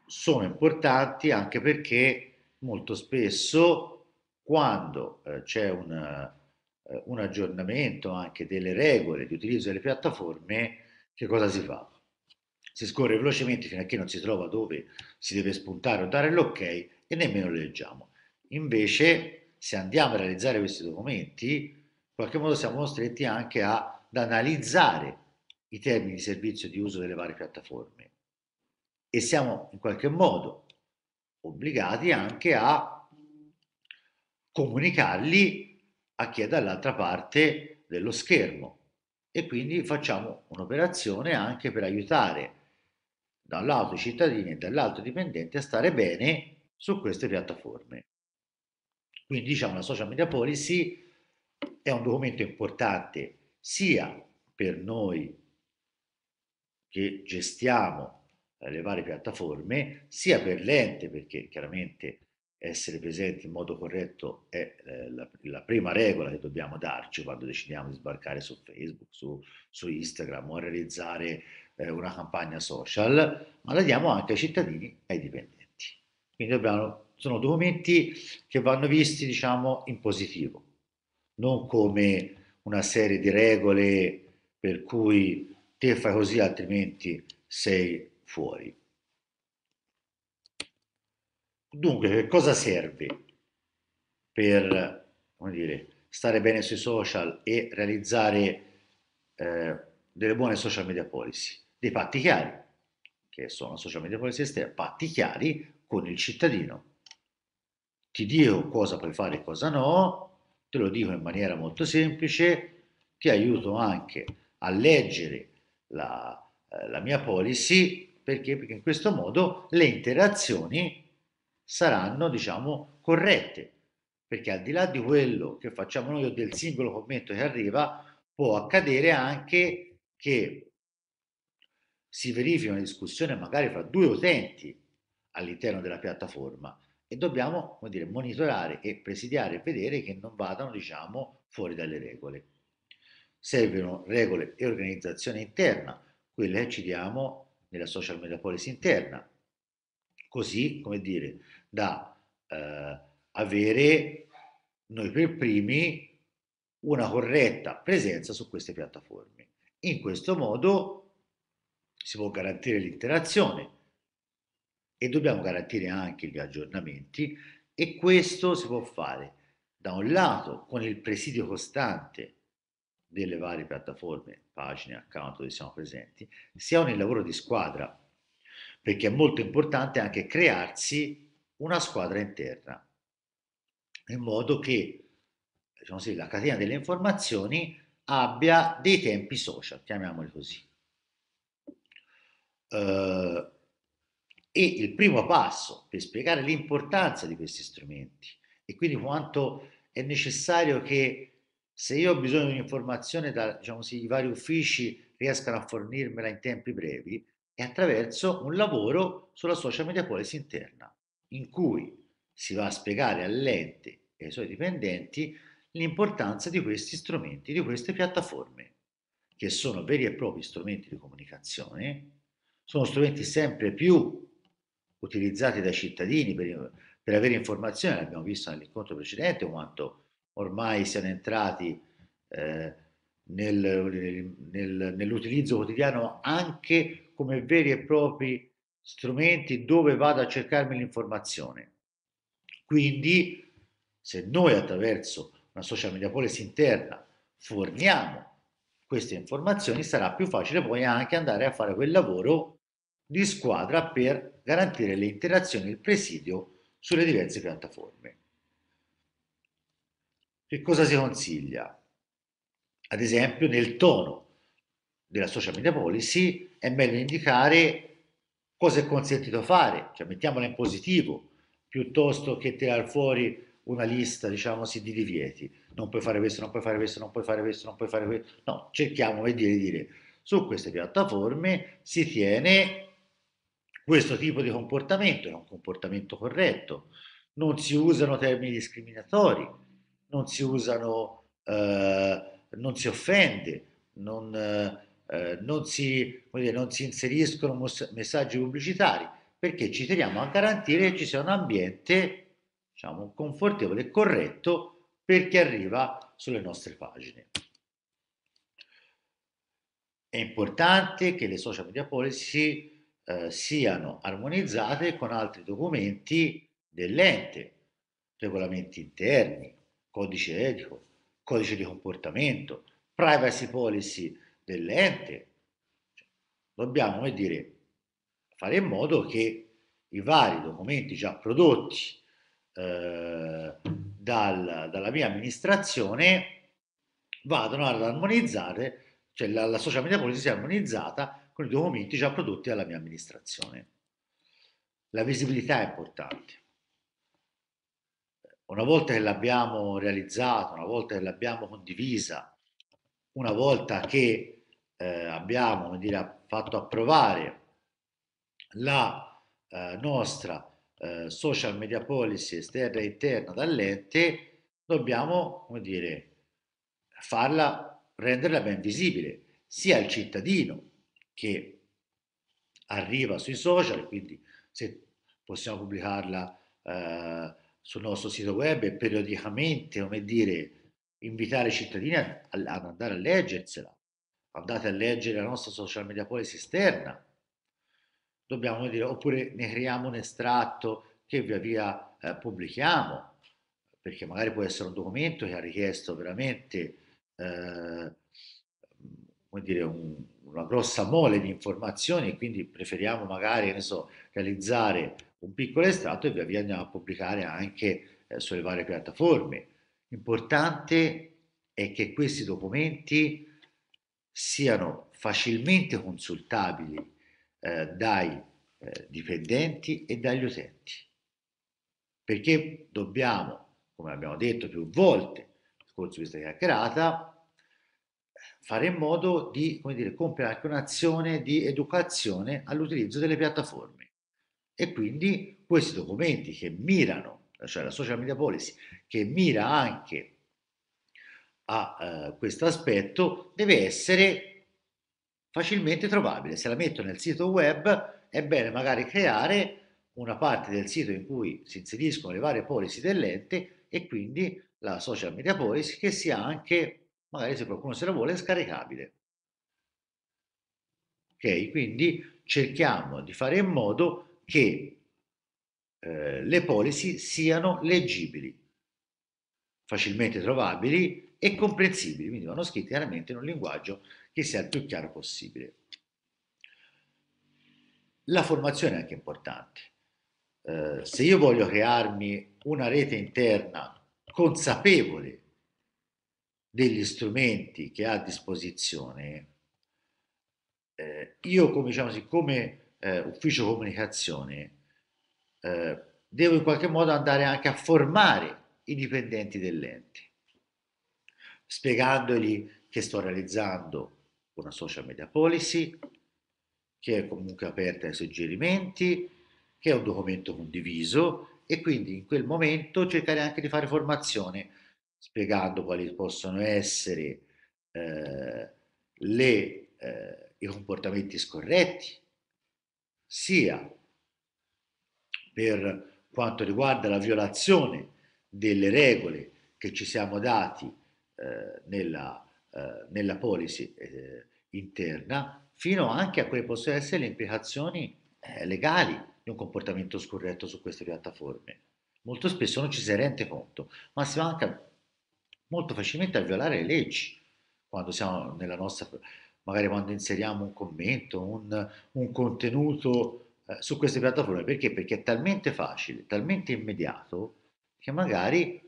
B: Sono importanti anche perché molto spesso quando eh, c'è un eh, un aggiornamento anche delle regole di utilizzo delle piattaforme, che cosa si fa? Si scorre velocemente fino a che non si trova dove si deve spuntare o dare l'ok e nemmeno le leggiamo. Invece, se andiamo a realizzare questi documenti, in qualche modo siamo costretti anche a, ad analizzare i termini di servizio di uso delle varie piattaforme e siamo in qualche modo obbligati anche a comunicarli a chi è dall'altra parte dello schermo e quindi facciamo un'operazione anche per aiutare da un lato i cittadini e dall'altro i dipendenti a stare bene su queste piattaforme. Quindi diciamo la social media policy è un documento importante sia per noi che gestiamo le varie piattaforme, sia per l'ente, perché chiaramente essere presenti in modo corretto è eh, la, la, prima regola che dobbiamo darci quando decidiamo di sbarcare su Facebook, su, su Instagram o a realizzare eh, una campagna social, ma la diamo anche ai cittadini e ai dipendenti. Quindi dobbiamo, sono documenti che vanno visti diciamo in positivo, non come una serie di regole per cui te fai così altrimenti sei fuori. Dunque, che cosa serve per dire, stare bene sui social e realizzare eh, delle buone social media policy? Dei patti chiari, che sono social media policy esterne, patti chiari con il cittadino. Ti dico cosa puoi fare e cosa no, te lo dico in maniera molto semplice, ti aiuto anche a leggere la, eh, la mia policy, perché? perché in questo modo le interazioni saranno, diciamo, corrette, perché al di là di quello che facciamo noi o del singolo commento che arriva, può accadere anche che si verifichi una discussione magari fra due utenti all'interno della piattaforma e dobbiamo come dire, monitorare e presidiare e vedere che non vadano diciamo, fuori dalle regole. Servono regole e organizzazione interna, quelle che ci diamo nella social media policy interna. Così, come dire, da eh, avere noi per primi una corretta presenza su queste piattaforme. In questo modo si può garantire l'interazione e dobbiamo garantire anche gli aggiornamenti e questo si può fare da un lato con il presidio costante delle varie piattaforme, pagine, account dove siamo presenti, sia nel lavoro di squadra, perché è molto importante anche crearsi una squadra interna, in modo che diciamo così, la catena delle informazioni abbia dei tempi social, chiamiamoli così. Uh, e il primo passo per spiegare l'importanza di questi strumenti e quindi quanto è necessario che se io ho bisogno di un'informazione da diciamo così, i vari uffici riescano a fornirmela in tempi brevi è attraverso un lavoro sulla social media policy interna in cui si va a spiegare all'ente e ai suoi dipendenti l'importanza di questi strumenti, di queste piattaforme, che sono veri e propri strumenti di comunicazione, sono strumenti sempre più utilizzati dai cittadini per, per avere informazioni, l'abbiamo visto nell'incontro precedente, quanto ormai siano entrati eh, nel, nel, nell'utilizzo quotidiano anche come veri e propri strumenti dove vado a cercarmi l'informazione. Quindi, se noi attraverso una social media policy interna forniamo queste informazioni, sarà più facile poi anche andare a fare quel lavoro di squadra per garantire le interazioni e il presidio sulle diverse piattaforme. Che cosa si consiglia? Ad esempio, nel tono della social media policy è meglio indicare cosa è consentito fare, cioè mettiamola in positivo, piuttosto che tirare fuori una lista, diciamo così, di divieti. Non puoi fare questo, non puoi fare questo, non puoi fare questo, non puoi fare questo. No, cerchiamo di dire, dire su queste piattaforme si tiene questo tipo di comportamento, è un comportamento corretto. Non si usano termini discriminatori, non si usano, eh, non si offende, non... Eh, eh, non, si, dire, non, si, inseriscono messaggi pubblicitari, perché ci teniamo a garantire che ci sia un ambiente diciamo, confortevole e corretto per chi arriva sulle nostre pagine. È importante che le social media policy eh, siano armonizzate con altri documenti dell'ente, regolamenti interni, codice etico, codice di comportamento, privacy policy, dell'ente. Cioè, dobbiamo, come dire, fare in modo che i vari documenti già prodotti eh, dal, dalla mia amministrazione vadano ad armonizzare, cioè la, la social media policy sia armonizzata con i documenti già prodotti dalla mia amministrazione. La visibilità è importante una volta che l'abbiamo realizzata, una volta che l'abbiamo condivisa, una volta che eh, abbiamo dire, fatto approvare la eh, nostra eh, social media policy esterna e interna dall'ente, dobbiamo dire, farla, renderla ben visibile sia al cittadino che arriva sui social, quindi se possiamo pubblicarla eh, sul nostro sito web e periodicamente, come dire, invitare i cittadini ad andare a leggersela, andate a leggere la nostra social media policy esterna, dobbiamo dire, oppure ne creiamo un estratto che via via eh, pubblichiamo, perché magari può essere un documento che ha richiesto veramente eh, come dire, un, una grossa mole di informazioni e quindi preferiamo magari ne so, realizzare un piccolo estratto e via via andiamo a pubblicare anche eh, sulle varie piattaforme. L'importante è che questi documenti siano facilmente consultabili eh, dai eh, dipendenti e dagli utenti. Perché dobbiamo, come abbiamo detto più volte nel corso di questa chiacchierata, fare in modo di come dire, compiere anche un'azione di educazione all'utilizzo delle piattaforme. E quindi questi documenti che mirano, cioè la social media policy, che mira anche a eh, questo aspetto deve essere facilmente trovabile. Se la metto nel sito web è bene magari creare una parte del sito in cui si inseriscono le varie policy dell'ente e quindi la social media policy che sia anche, magari se qualcuno se la vuole, scaricabile. Ok, quindi cerchiamo di fare in modo che eh, le policy siano leggibili, facilmente trovabili, e comprensibili, quindi vanno scritti chiaramente in un linguaggio che sia il più chiaro possibile. La formazione è anche importante. Eh, se io voglio crearmi una rete interna consapevole degli strumenti che ha a disposizione, eh, io come, diciamo, siccome eh, ufficio comunicazione eh, devo in qualche modo andare anche a formare i dipendenti dell'ente spiegandogli che sto realizzando una social media policy, che è comunque aperta ai suggerimenti, che è un documento condiviso e quindi in quel momento cercare anche di fare formazione spiegando quali possono essere eh, le, eh, i comportamenti scorretti, sia per quanto riguarda la violazione delle regole che ci siamo dati eh, nella, eh, nella, policy eh, interna, fino anche a quelle che possono essere le implicazioni legali di un comportamento scorretto su queste piattaforme. Molto spesso non ci si rende conto, ma si va anche molto facilmente a violare le leggi quando siamo nella nostra magari quando inseriamo un commento, un, un contenuto eh, su queste piattaforme. Perché? Perché è talmente facile, talmente immediato, che magari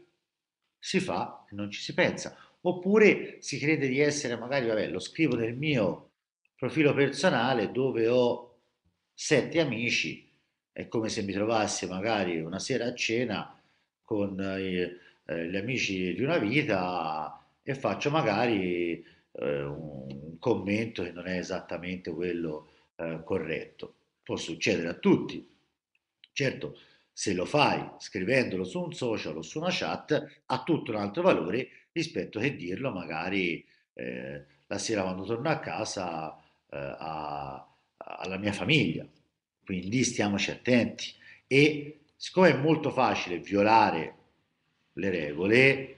B: si fa e non ci si pensa. Oppure si crede di essere magari, vabbè, lo scrivo nel mio profilo personale dove ho sette amici, è come se mi trovassi magari una sera a cena con eh, eh gli amici di una vita e faccio magari eh, un commento che non è esattamente quello eh, corretto. Può succedere a tutti. Certo, se lo fai scrivendolo su un social o su una chat, ha tutto un altro valore rispetto che dirlo magari eh, la sera quando torno a casa eh, a, alla mia famiglia. Quindi stiamoci attenti. E siccome è molto facile violare le regole,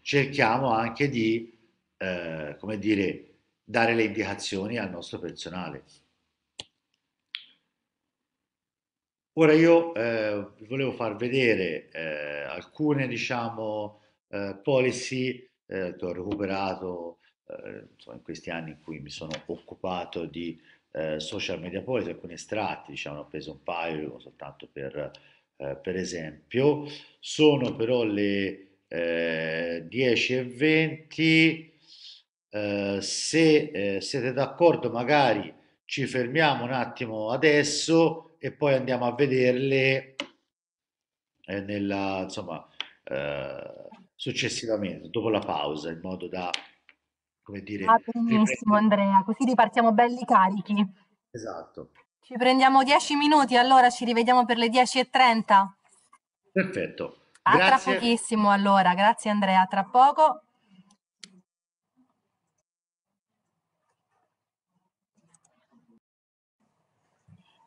B: cerchiamo anche di, eh, come dire, dare le indicazioni al nostro personale. Ora io eh, vi volevo far vedere eh, alcune, diciamo, eh, policy eh, che ho recuperato eh, insomma, in questi anni in cui mi sono occupato di eh, social media policy, alcuni estratti, diciamo, ho preso un paio soltanto per, per esempio. Sono però le 10 e 20, se siete d'accordo magari ci fermiamo un attimo adesso e poi andiamo a vederle eh, nella, insomma, eh, successivamente, dopo la pausa, in modo da, come dire... Ah, benissimo
A: riprendere... Andrea, così ripartiamo belli carichi.
B: Esatto.
A: Ci prendiamo 10 minuti, allora ci rivediamo per le 10.30.
B: Perfetto.
A: A ah, tra pochissimo allora, grazie Andrea, tra poco.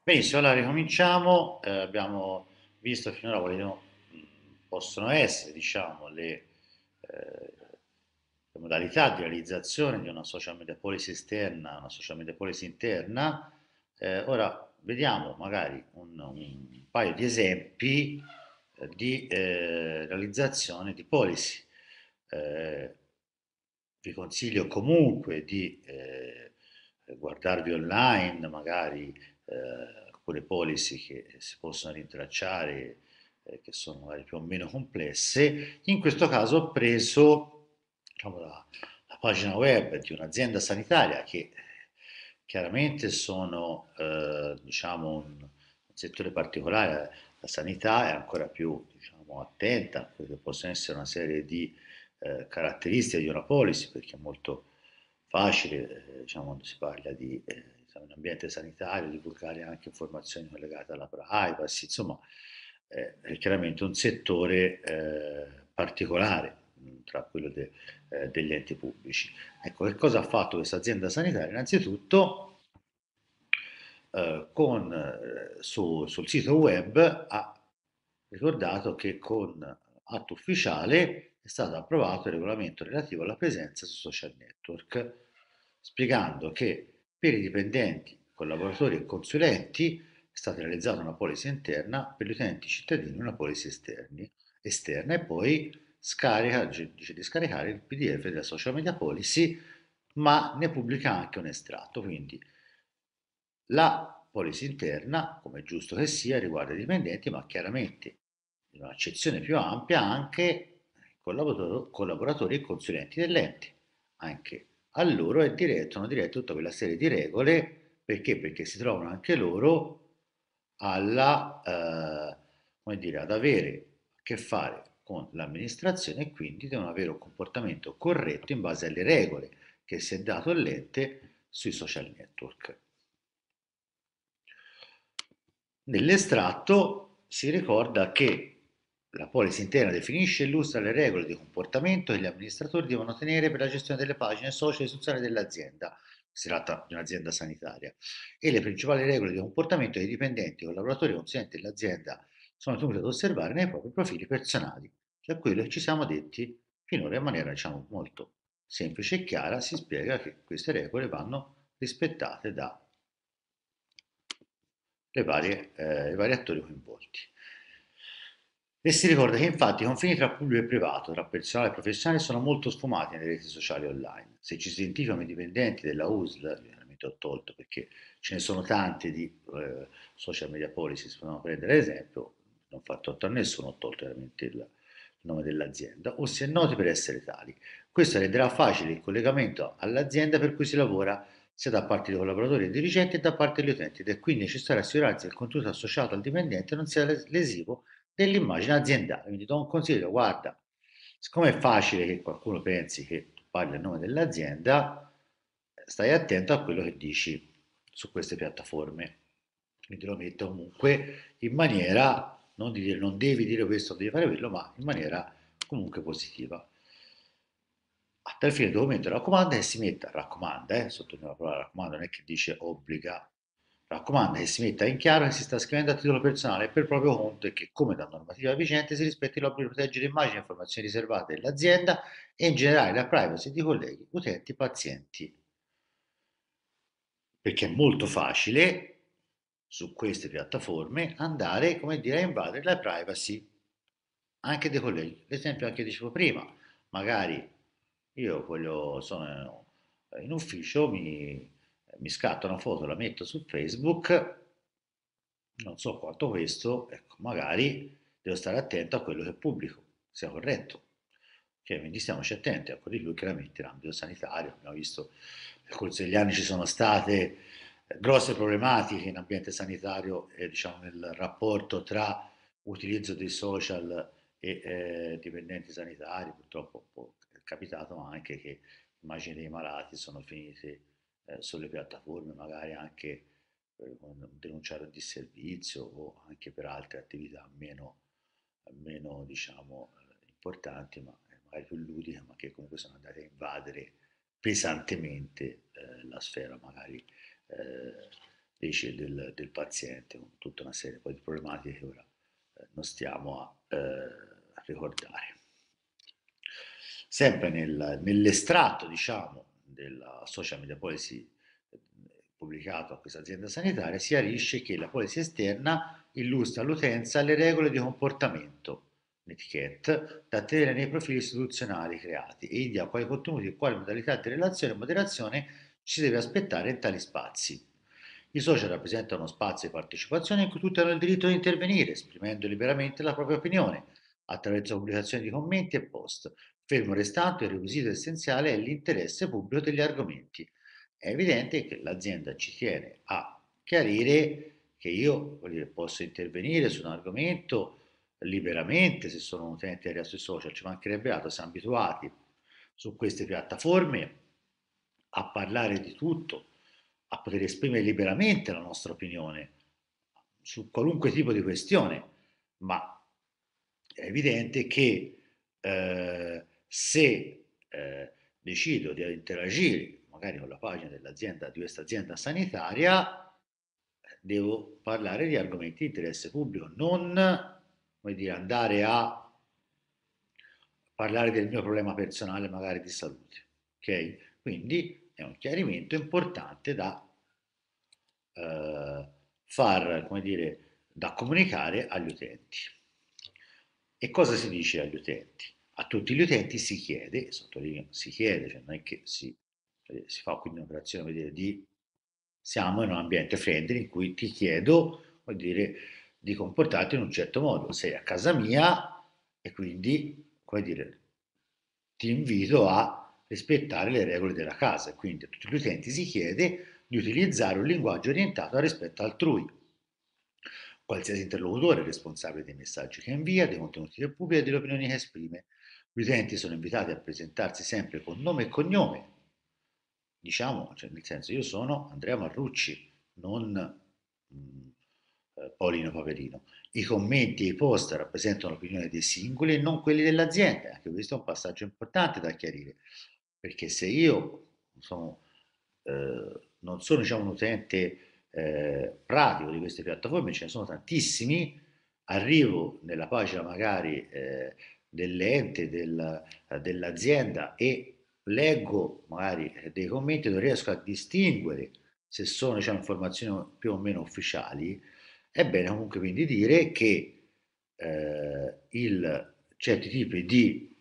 B: Benissimo, allora ricominciamo, eh, abbiamo visto finora quali possono essere diciamo, le, eh, le, modalità di realizzazione di una social media policy esterna, una social media policy interna, eh, ora vediamo magari un, un, paio di esempi eh, di eh, realizzazione di policy. Eh, vi consiglio comunque di guardarvi online magari eh, policy che si possono rintracciare, eh, che sono magari più o meno complesse. In questo caso ho preso diciamo, la, la, pagina web di un'azienda sanitaria che eh, chiaramente sono eh, diciamo un settore particolare, la sanità è ancora più diciamo, attenta a quelle che possono essere una serie di eh, caratteristiche di una policy perché è molto facile, eh, diciamo, quando si parla di eh, siamo in ambiente sanitario, divulgare anche informazioni collegate alla privacy, insomma eh, è chiaramente un settore eh, particolare mm, tra quello de, eh, degli enti pubblici. Ecco, che cosa ha fatto questa azienda sanitaria? Innanzitutto eh, con, eh, su, sul sito web ha ricordato che con atto ufficiale è stato approvato il regolamento relativo alla presenza su social network, spiegando che per i dipendenti, collaboratori e consulenti è stata realizzata una polisi interna, per gli utenti cittadini una polisi esterni, esterna e poi scarica, dice di scaricare il PDF della social media policy, ma ne pubblica anche un estratto, quindi la policy interna, come è giusto che sia, riguarda i dipendenti, ma chiaramente in un'accezione più ampia anche collaboratori e consulenti dell'ente, anche a loro è diretto, hanno diretto tutta quella serie di regole perché? Perché si trovano anche loro alla, eh, come dire, ad avere a che fare con l'amministrazione e quindi devono avere un comportamento corretto in base alle regole che si è dato all'ente sui social network. Nell'estratto si ricorda che la policy interna definisce e illustra le regole di comportamento che gli amministratori devono tenere per la gestione delle pagine e istituzionali dell'azienda, si tratta di un'azienda sanitaria, e le principali regole di comportamento che i dipendenti, i collaboratori e consulenti dell'azienda sono tenuti ad osservare nei propri profili personali. Cioè quello che ci siamo detti finora in maniera diciamo, molto semplice e chiara si spiega che queste regole vanno rispettate da le varie, eh, vari attori coinvolti. E si ricorda che infatti i confini tra pubblico e privato, tra personale e professionale, sono molto sfumati nelle reti sociali online. Se ci si identificano i dipendenti della USL, ovviamente ho tolto perché ce ne sono tanti di eh, social media policy, si possono prendere esempio, non ho fatto torto a nessuno, ho tolto veramente il nome dell'azienda, o se è noti per essere tali. Questo renderà facile il collegamento all'azienda per cui si lavora sia da parte dei collaboratori e dirigenti che da parte degli utenti ed è quindi necessario assicurarsi che il contenuto associato al dipendente non sia lesivo dell'immagine aziendale. Quindi do un consiglio, guarda, siccome è facile che qualcuno pensi che tu parli a nome dell'azienda, stai attento a quello che dici su queste piattaforme. Quindi lo metto comunque in maniera, non di dire non devi dire questo, devi fare quello, ma in maniera comunque positiva. A tal fine il documento raccomanda e si mette raccomanda, eh, sottolineo la parola raccomanda, non è che dice obbliga Raccomanda che si metta in chiaro che si sta scrivendo a titolo personale per proprio conto e che, come da normativa vigente, si rispetti l'obbligo di proteggere immagini e informazioni riservate dell'azienda e in generale la privacy di colleghi, utenti, pazienti. Perché è molto facile su queste piattaforme andare, come dire, a invadere la privacy anche dei colleghi. L'esempio anche dicevo prima, magari io voglio, sono in ufficio, mi mi scatto una foto, la metto su Facebook, non so quanto questo, ecco, magari devo stare attento a quello che pubblico, sia corretto. Okay, quindi stiamoci attenti, a ecco di lui chiaramente in ambito sanitario, abbiamo visto nel corso degli anni ci sono state eh, grosse problematiche in ambiente sanitario e diciamo nel rapporto tra utilizzo dei social e eh, dipendenti sanitari, purtroppo è capitato anche che immagini dei malati sono finite eh, sulle piattaforme, magari anche per denunciare di servizio o anche per altre attività meno, meno diciamo, eh, importanti, ma eh, magari più ludiche, ma che comunque sono andate a invadere pesantemente eh, la sfera magari eh, del, del, paziente, con tutta una serie poi di problematiche che ora eh, non stiamo a, eh, a, ricordare. Sempre nel, nell'estratto, diciamo, della social media policy eh, pubblicato a questa azienda sanitaria, si chiarisce che la policy esterna illustra all'utenza le regole di comportamento, l'etiquette, da tenere nei profili istituzionali creati e indica quali contenuti e quali modalità di relazione e moderazione ci deve aspettare in tali spazi. I social rappresentano uno spazio di partecipazione in cui tutti hanno il diritto di intervenire, esprimendo liberamente la propria opinione, attraverso pubblicazioni di commenti e post, fermo restante il requisito essenziale è l'interesse pubblico degli argomenti. È evidente che l'azienda ci tiene a chiarire che io dire, posso intervenire su un argomento liberamente se sono un utente degli altri social, ci mancherebbe altro, siamo abituati su queste piattaforme a parlare di tutto, a poter esprimere liberamente la nostra opinione su qualunque tipo di questione, ma è evidente che eh, se eh, decido di interagire magari con la pagina dell'azienda, di questa azienda sanitaria, devo parlare di argomenti di interesse pubblico, non come dire, andare a parlare del mio problema personale magari di salute. ok Quindi è un chiarimento importante da eh, far, come dire, da comunicare agli utenti. E cosa si dice agli utenti? A tutti gli utenti si chiede, sottolineo, si chiede, cioè non è che si, eh, si fa quindi un'operazione dire, di siamo in un ambiente friendly in cui ti chiedo dire, di comportarti in un certo modo, sei a casa mia e quindi come dire, ti invito a rispettare le regole della casa. Quindi a tutti gli utenti si chiede di utilizzare un linguaggio orientato al rispetto altrui Qualsiasi interlocutore è responsabile dei messaggi che invia, dei contenuti che pubblica e delle opinioni che esprime. Gli utenti sono invitati a presentarsi sempre con nome e cognome. Diciamo, cioè nel senso, io sono Andrea Marrucci, non mh, eh, Paolino Paperino. I commenti e i post rappresentano l'opinione dei singoli e non quelli dell'azienda. Anche questo è un passaggio importante da chiarire, perché se io sono, eh, non sono diciamo, un utente eh, pratico di queste piattaforme, ce ne sono tantissimi, arrivo nella pagina magari eh, dell'ente, del, eh, dell'azienda e leggo magari eh, dei commenti, non riesco a distinguere se sono diciamo, informazioni più o meno ufficiali, è bene comunque quindi dire che eh, il, certi tipi di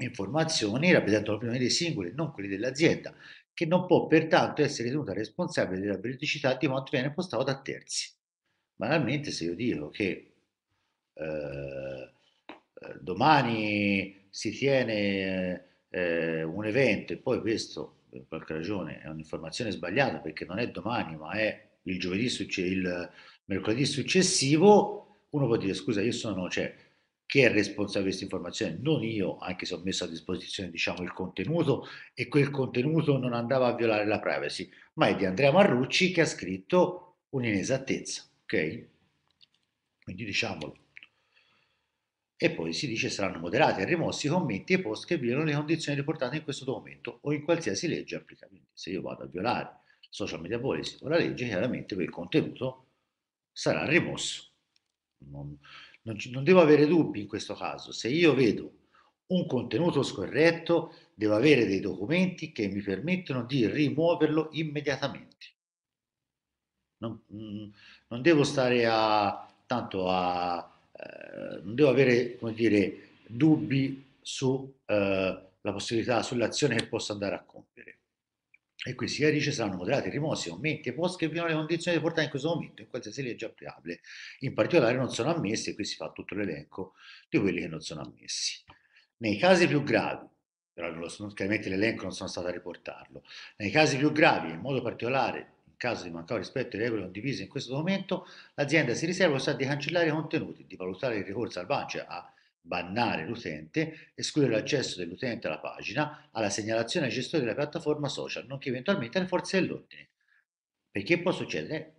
B: informazioni rappresentano l'opinione dei singoli, non quelli dell'azienda che non può pertanto essere ritenuta responsabile della veridicità di quanto viene postato da terzi. Banalmente, se io dico che eh, eh, domani si tiene eh, un evento e poi questo, per qualche ragione, è un'informazione sbagliata perché non è domani, ma è il giovedì, il mercoledì successivo, uno può dire scusa, io sono, cioè, chi è responsabile di questa informazione, non io, anche se ho messo a disposizione diciamo, il contenuto e quel contenuto non andava a violare la privacy, ma è di Andrea Marrucci che ha scritto un'inesattezza, ok? Quindi diciamolo. E poi si dice saranno moderati e rimossi i commenti e i post che violano le condizioni riportate in questo documento o in qualsiasi legge applicabile. se io vado a violare social media policy o la legge, chiaramente quel contenuto sarà rimosso. Non non, non devo avere dubbi in questo caso. Se io vedo un contenuto scorretto, devo avere dei documenti che mi permettono di rimuoverlo immediatamente. Non, mm, non devo stare a tanto a eh, non devo avere come dire dubbi sulla eh, possibilità sull'azione che posso andare a compiere e questi carici saranno moderati, rimossi, aumenti e posti che violano le condizioni di portare in questo momento in qualsiasi legge applicabile. In particolare non sono ammessi, e qui si fa tutto l'elenco di quelli che non sono ammessi. Nei casi più gravi, però chiaramente l'elenco non sono stato a riportarlo, nei casi più gravi, in modo particolare in caso di mancato rispetto alle regole condivise in questo momento, l'azienda si riserva di cancellare i contenuti, di valutare il ricorso al bancio, cioè a bannare l'utente, escludere l'accesso dell'utente alla pagina, alla segnalazione ai gestori della piattaforma social, nonché eventualmente alle forze dell'ordine. Perché può succedere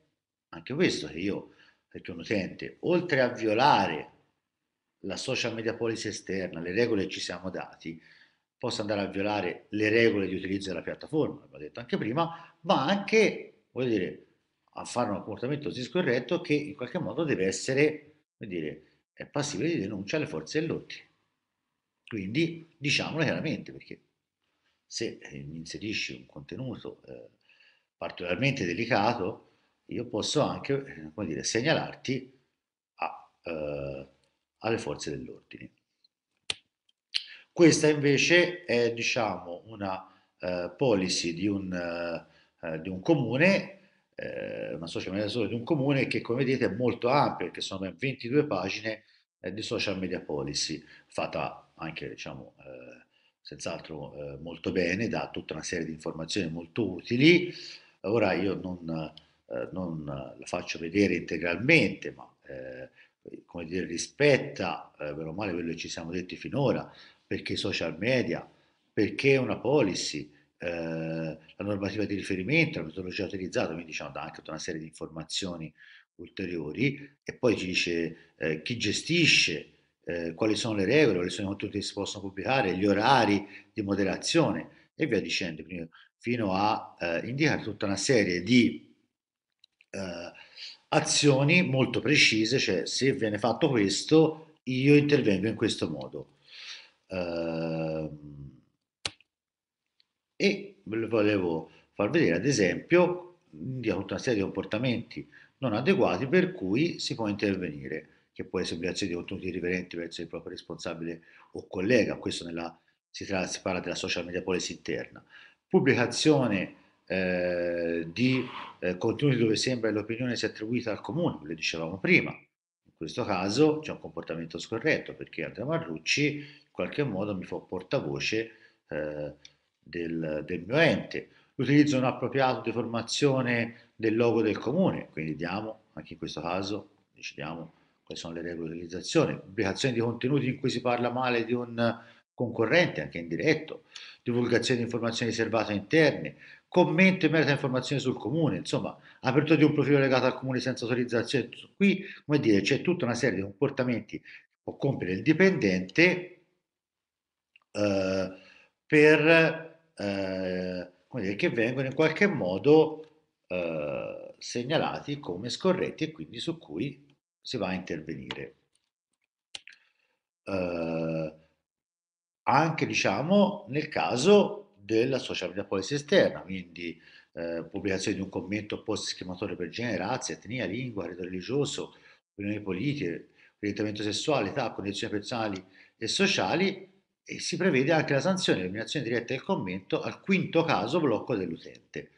B: anche questo, che io, perché un utente, oltre a violare la social media policy esterna, le regole che ci siamo dati, possa andare a violare le regole di utilizzo della piattaforma, l'ho detto anche prima, ma anche, voglio dire, a fare un comportamento così scorretto che in qualche modo deve essere, come dire, è passibile di denuncia alle forze dell'ordine. Quindi diciamolo chiaramente perché se eh, mi inserisci un contenuto eh, particolarmente delicato, io posso anche eh, dire, segnalarti a, eh, alle forze dell'ordine. Questa invece è diciamo, una eh, policy di un, eh, di un comune eh, una social media solo di un comune che come vedete è molto ampia, perché sono 22 pagine eh, di social media policy, fatta anche diciamo, eh, senz'altro eh, molto bene, da tutta una serie di informazioni molto utili. Ora io non, eh, non la faccio vedere integralmente, ma eh, come dire, rispetta, eh, male quello che ci siamo detti finora, perché social media, perché una policy, eh, la normativa di riferimento, la metodologia utilizzata, quindi diciamo dà anche tutta una serie di informazioni ulteriori e poi ci dice eh, chi gestisce, eh, quali sono le regole, quali sono i contenuti che si possono pubblicare, gli orari di moderazione e via dicendo, quindi, fino a eh, indicare tutta una serie di eh, azioni molto precise, cioè se viene fatto questo io intervengo in questo modo. Uh, e volevo far vedere ad esempio indica tutta una serie di comportamenti non adeguati per cui si può intervenire che può essere obbligazione di contenuti irriverenti verso il proprio responsabile o collega questo nella, si, tra, si parla della social media policy interna pubblicazione eh, di eh, contenuti dove sembra l'opinione sia attribuita al comune, come dicevamo prima. In questo caso c'è un comportamento scorretto perché Andrea Marrucci in qualche modo mi fa portavoce eh, del, del mio ente, l'utilizzo non appropriato di formazione del logo del comune, quindi diamo, anche in questo caso, decidiamo quali sono le regole di utilizzazione, pubblicazione di contenuti in cui si parla male di un concorrente, anche in diretto, divulgazione di informazioni riservate interne, commento in merito a informazioni sul comune, insomma, apertura di un profilo legato al comune senza autorizzazione. Qui, come dire, c'è tutta una serie di comportamenti che può compiere il dipendente eh, per eh, dire, che vengono in qualche modo eh, segnalati come scorretti e quindi su cui si va a intervenire. Eh, anche diciamo nel caso della social media policy esterna, quindi eh, pubblicazione di un commento post schematore per genere, razza, etnia, lingua, credo religioso, opinioni politiche, orientamento sessuale, età, condizioni personali e sociali, e si prevede anche la sanzione eliminazione diretta del commento al quinto caso blocco dell'utente.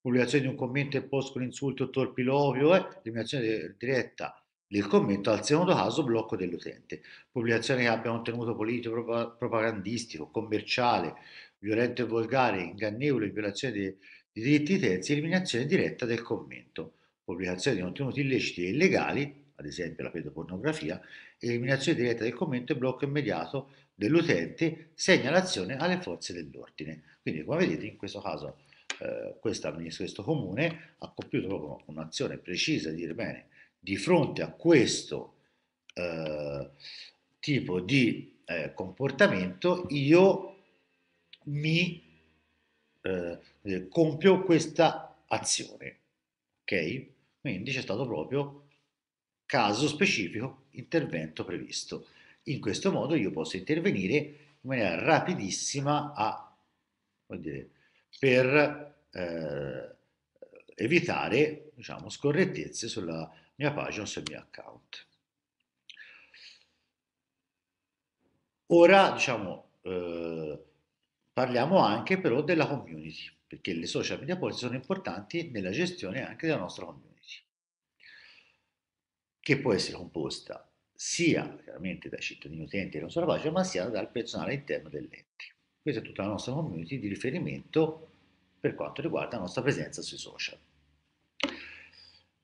B: Pubblicazione di un commento e post con insulto o torpiloquio, eh, eliminazione de diretta del commento al secondo caso blocco dell'utente. Pubblicazione che abbia contenuto politico, prop propagandistico, commerciale, violento e volgare, ingannevole, violazione dei di diritti terzi, eliminazione diretta del commento. Pubblicazione di contenuti illeciti e illegali, ad esempio la pedopornografia, eliminazione diretta del commento e blocco immediato dell'utente, segna l'azione alle forze dell'ordine. Quindi come vedete in questo caso eh, questo comune ha compiuto proprio un'azione precisa di dire bene, di fronte a questo eh, tipo di eh, comportamento io mi eh, eh, compio questa azione. Ok? Quindi c'è stato proprio caso specifico intervento previsto. In questo modo io posso intervenire in maniera rapidissima a, dire, per eh, evitare diciamo, scorrettezze sulla mia pagina, sul mio account. Ora diciamo, eh, parliamo anche però della community, perché le social media policy sono importanti nella gestione anche della nostra community, che può essere composta sia chiaramente dai cittadini utenti e non pagina, ma sia dal personale interno dell'ente. Questa è tutta la nostra community di riferimento per quanto riguarda la nostra presenza sui social.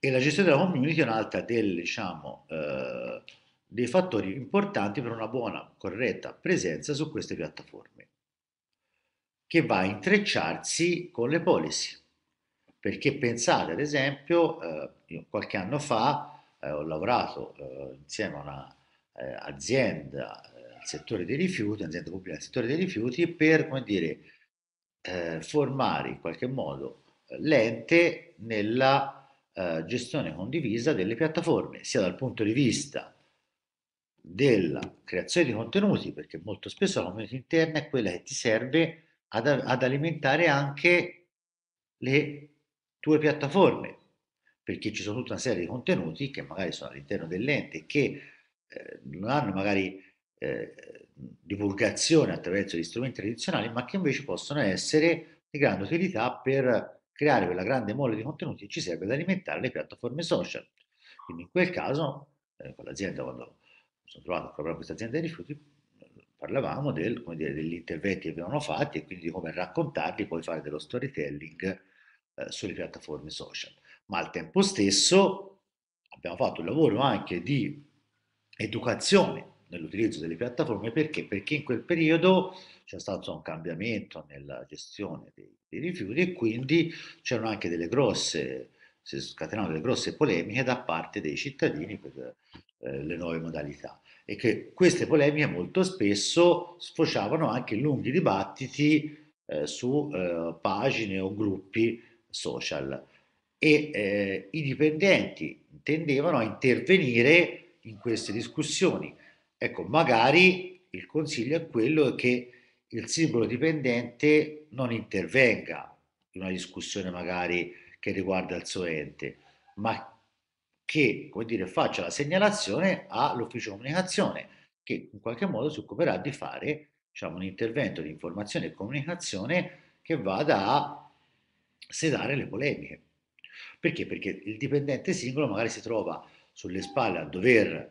B: E la gestione della community è un'altra delle, diciamo, eh, dei fattori importanti per una buona, corretta presenza su queste piattaforme, che va a intrecciarsi con le policy. Perché pensate, ad esempio, eh, qualche anno fa eh, ho lavorato eh, insieme a un'azienda eh, nel eh, settore dei rifiuti, un'azienda pubblica nel settore dei rifiuti, per come dire, eh, formare in qualche modo eh, l'ente nella gestione condivisa delle piattaforme, sia dal punto di vista della creazione di contenuti, perché molto spesso la community interna è quella che ti serve ad, ad alimentare anche le tue piattaforme perché ci sono tutta una serie di contenuti che magari sono all'interno dell'ente e che eh, non hanno magari eh, divulgazione attraverso gli strumenti tradizionali, ma che invece possono essere di grande utilità per creare quella grande mole di contenuti che ci serve ad alimentare le piattaforme social. Quindi in quel caso, eh, con l'azienda, quando sono trovato proprio in questa azienda dei rifiuti, parlavamo del, dire, degli interventi che avevano fatti e quindi di come raccontarli, poi fare dello storytelling eh, sulle piattaforme social ma al tempo stesso abbiamo fatto un lavoro anche di educazione nell'utilizzo delle piattaforme perché? Perché in quel periodo c'è stato un cambiamento nella gestione dei, dei rifiuti e quindi c'erano anche delle grosse, si scatenano delle grosse polemiche da parte dei cittadini per eh, le nuove modalità e che queste polemiche molto spesso sfociavano anche in lunghi dibattiti eh, su eh, pagine o gruppi social e eh, i dipendenti intendevano a intervenire in queste discussioni. Ecco, magari il consiglio è quello che il singolo dipendente non intervenga in una discussione magari che riguarda il suo ente, ma che come dire, faccia la segnalazione all'ufficio comunicazione, che in qualche modo si occuperà di fare diciamo, un intervento di informazione e comunicazione che vada a sedare le polemiche. Perché? Perché il dipendente singolo magari si trova sulle spalle a dover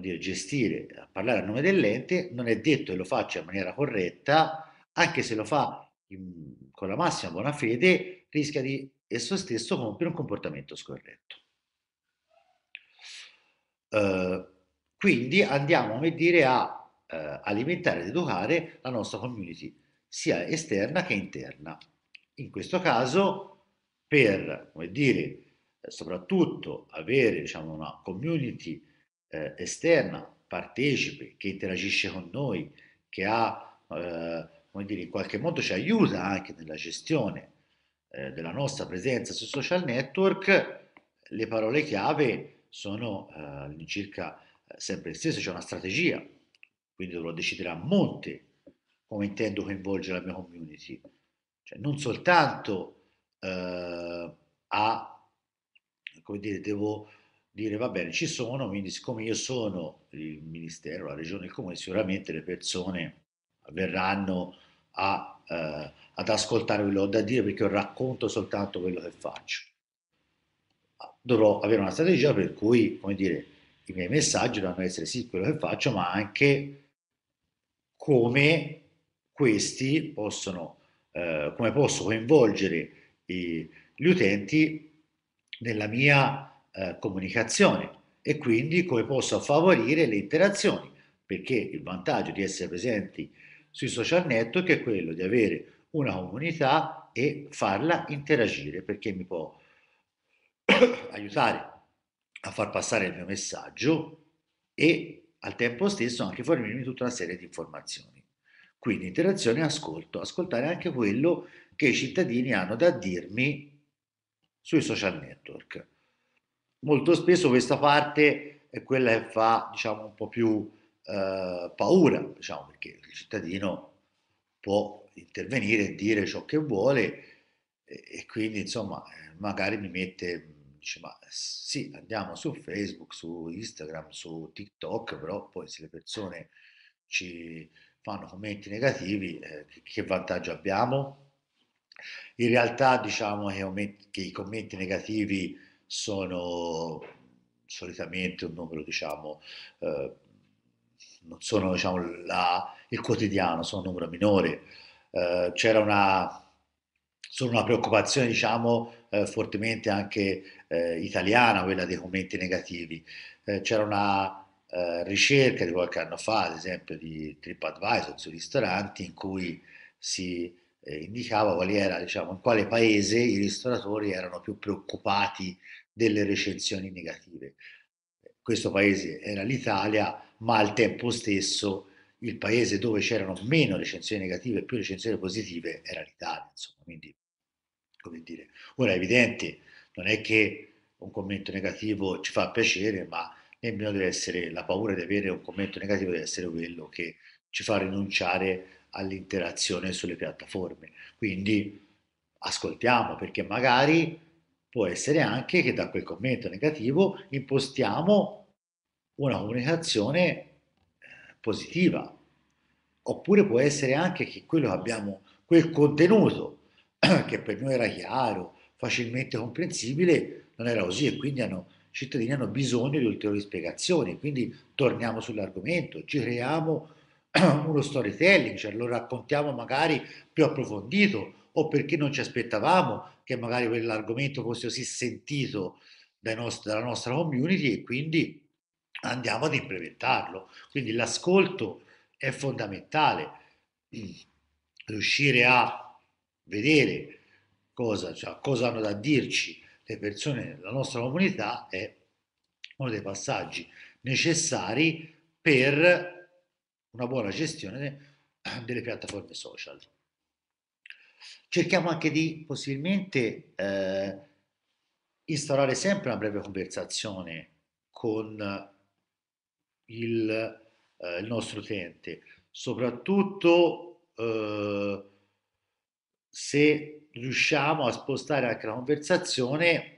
B: dire, gestire, a parlare a nome dell'ente, non è detto che lo faccia in maniera corretta, anche se lo fa in, con la massima buona fede, rischia di esso stesso compiere un comportamento scorretto. Uh, quindi andiamo a dire a uh, alimentare ed educare la nostra community, sia esterna che interna. In questo caso per, come dire, eh, soprattutto avere diciamo, una community eh, esterna, partecipe, che interagisce con noi, che ha, eh, come dire, in qualche modo ci aiuta anche nella gestione eh, della nostra presenza sui social network, le parole chiave sono eh, all'incirca eh, sempre le stesse, c'è cioè una strategia, quindi dovrò decidere a monte come intendo coinvolgere la mia community, cioè non soltanto eh, a, come dire, devo dire va bene, ci sono, quindi siccome io sono il Ministero, la Regione, il Comune, sicuramente le persone verranno a, eh, ad ascoltare quello che ho da dire perché io racconto soltanto quello che faccio. Ah, dovrò avere una strategia per cui, come dire, i miei messaggi dovranno essere sì quello che faccio, ma anche come questi possono, eh, come posso coinvolgere i, gli utenti nella mia eh, comunicazione e quindi come posso favorire le interazioni, perché il vantaggio di essere presenti sui social network è quello di avere una comunità e farla interagire, perché mi può aiutare a far passare il mio messaggio e al tempo stesso anche fornirmi tutta una serie di informazioni. Quindi interazione e ascolto, ascoltare anche quello che i cittadini hanno da dirmi sui social network. Molto spesso questa parte è quella che fa diciamo, un po' più eh, paura, diciamo, perché il cittadino può intervenire e dire ciò che vuole e, e quindi insomma eh, magari mi mette dice ma sì andiamo su Facebook, su Instagram, su TikTok, però poi se le persone ci fanno commenti negativi eh, che vantaggio abbiamo? In realtà diciamo che, che i commenti negativi sono solitamente un numero, diciamo, eh, non sono diciamo, la, il quotidiano, sono un numero minore. Eh, c'era una, sono una preoccupazione, diciamo, eh, fortemente anche eh, italiana, quella dei commenti negativi. Eh, c'era una eh, ricerca di qualche anno fa, ad esempio, di TripAdvisor sui ristoranti, in cui si eh, indicava quali era, diciamo, in quale paese i ristoratori erano più preoccupati delle recensioni negative. Questo paese era l'Italia, ma al tempo stesso il paese dove c'erano meno recensioni negative e più recensioni positive era l'Italia. Insomma, quindi, come dire, ora è evidente, non è che un commento negativo ci fa piacere, ma nemmeno deve essere la paura di avere un commento negativo deve essere quello che ci fa rinunciare all'interazione sulle piattaforme. Quindi ascoltiamo perché magari può essere anche che da quel commento negativo impostiamo una comunicazione eh, positiva. Oppure può essere anche che quello che abbiamo, quel contenuto che per noi era chiaro, facilmente comprensibile, non era così e quindi hanno, i cittadini hanno bisogno di ulteriori spiegazioni. Quindi torniamo sull'argomento, ci creiamo uno storytelling, cioè lo raccontiamo magari più approfondito o perché non ci aspettavamo che magari quell'argomento fosse così sentito nostri, dalla nostra community e quindi andiamo ad implementarlo. Quindi l'ascolto è fondamentale, riuscire a vedere cosa, cioè, cosa hanno da dirci le persone della nostra comunità è uno dei passaggi necessari per una buona gestione delle piattaforme social. Cerchiamo anche di possibilmente eh, instaurare sempre una breve conversazione con il, eh, il nostro utente, soprattutto eh, se riusciamo a spostare anche la conversazione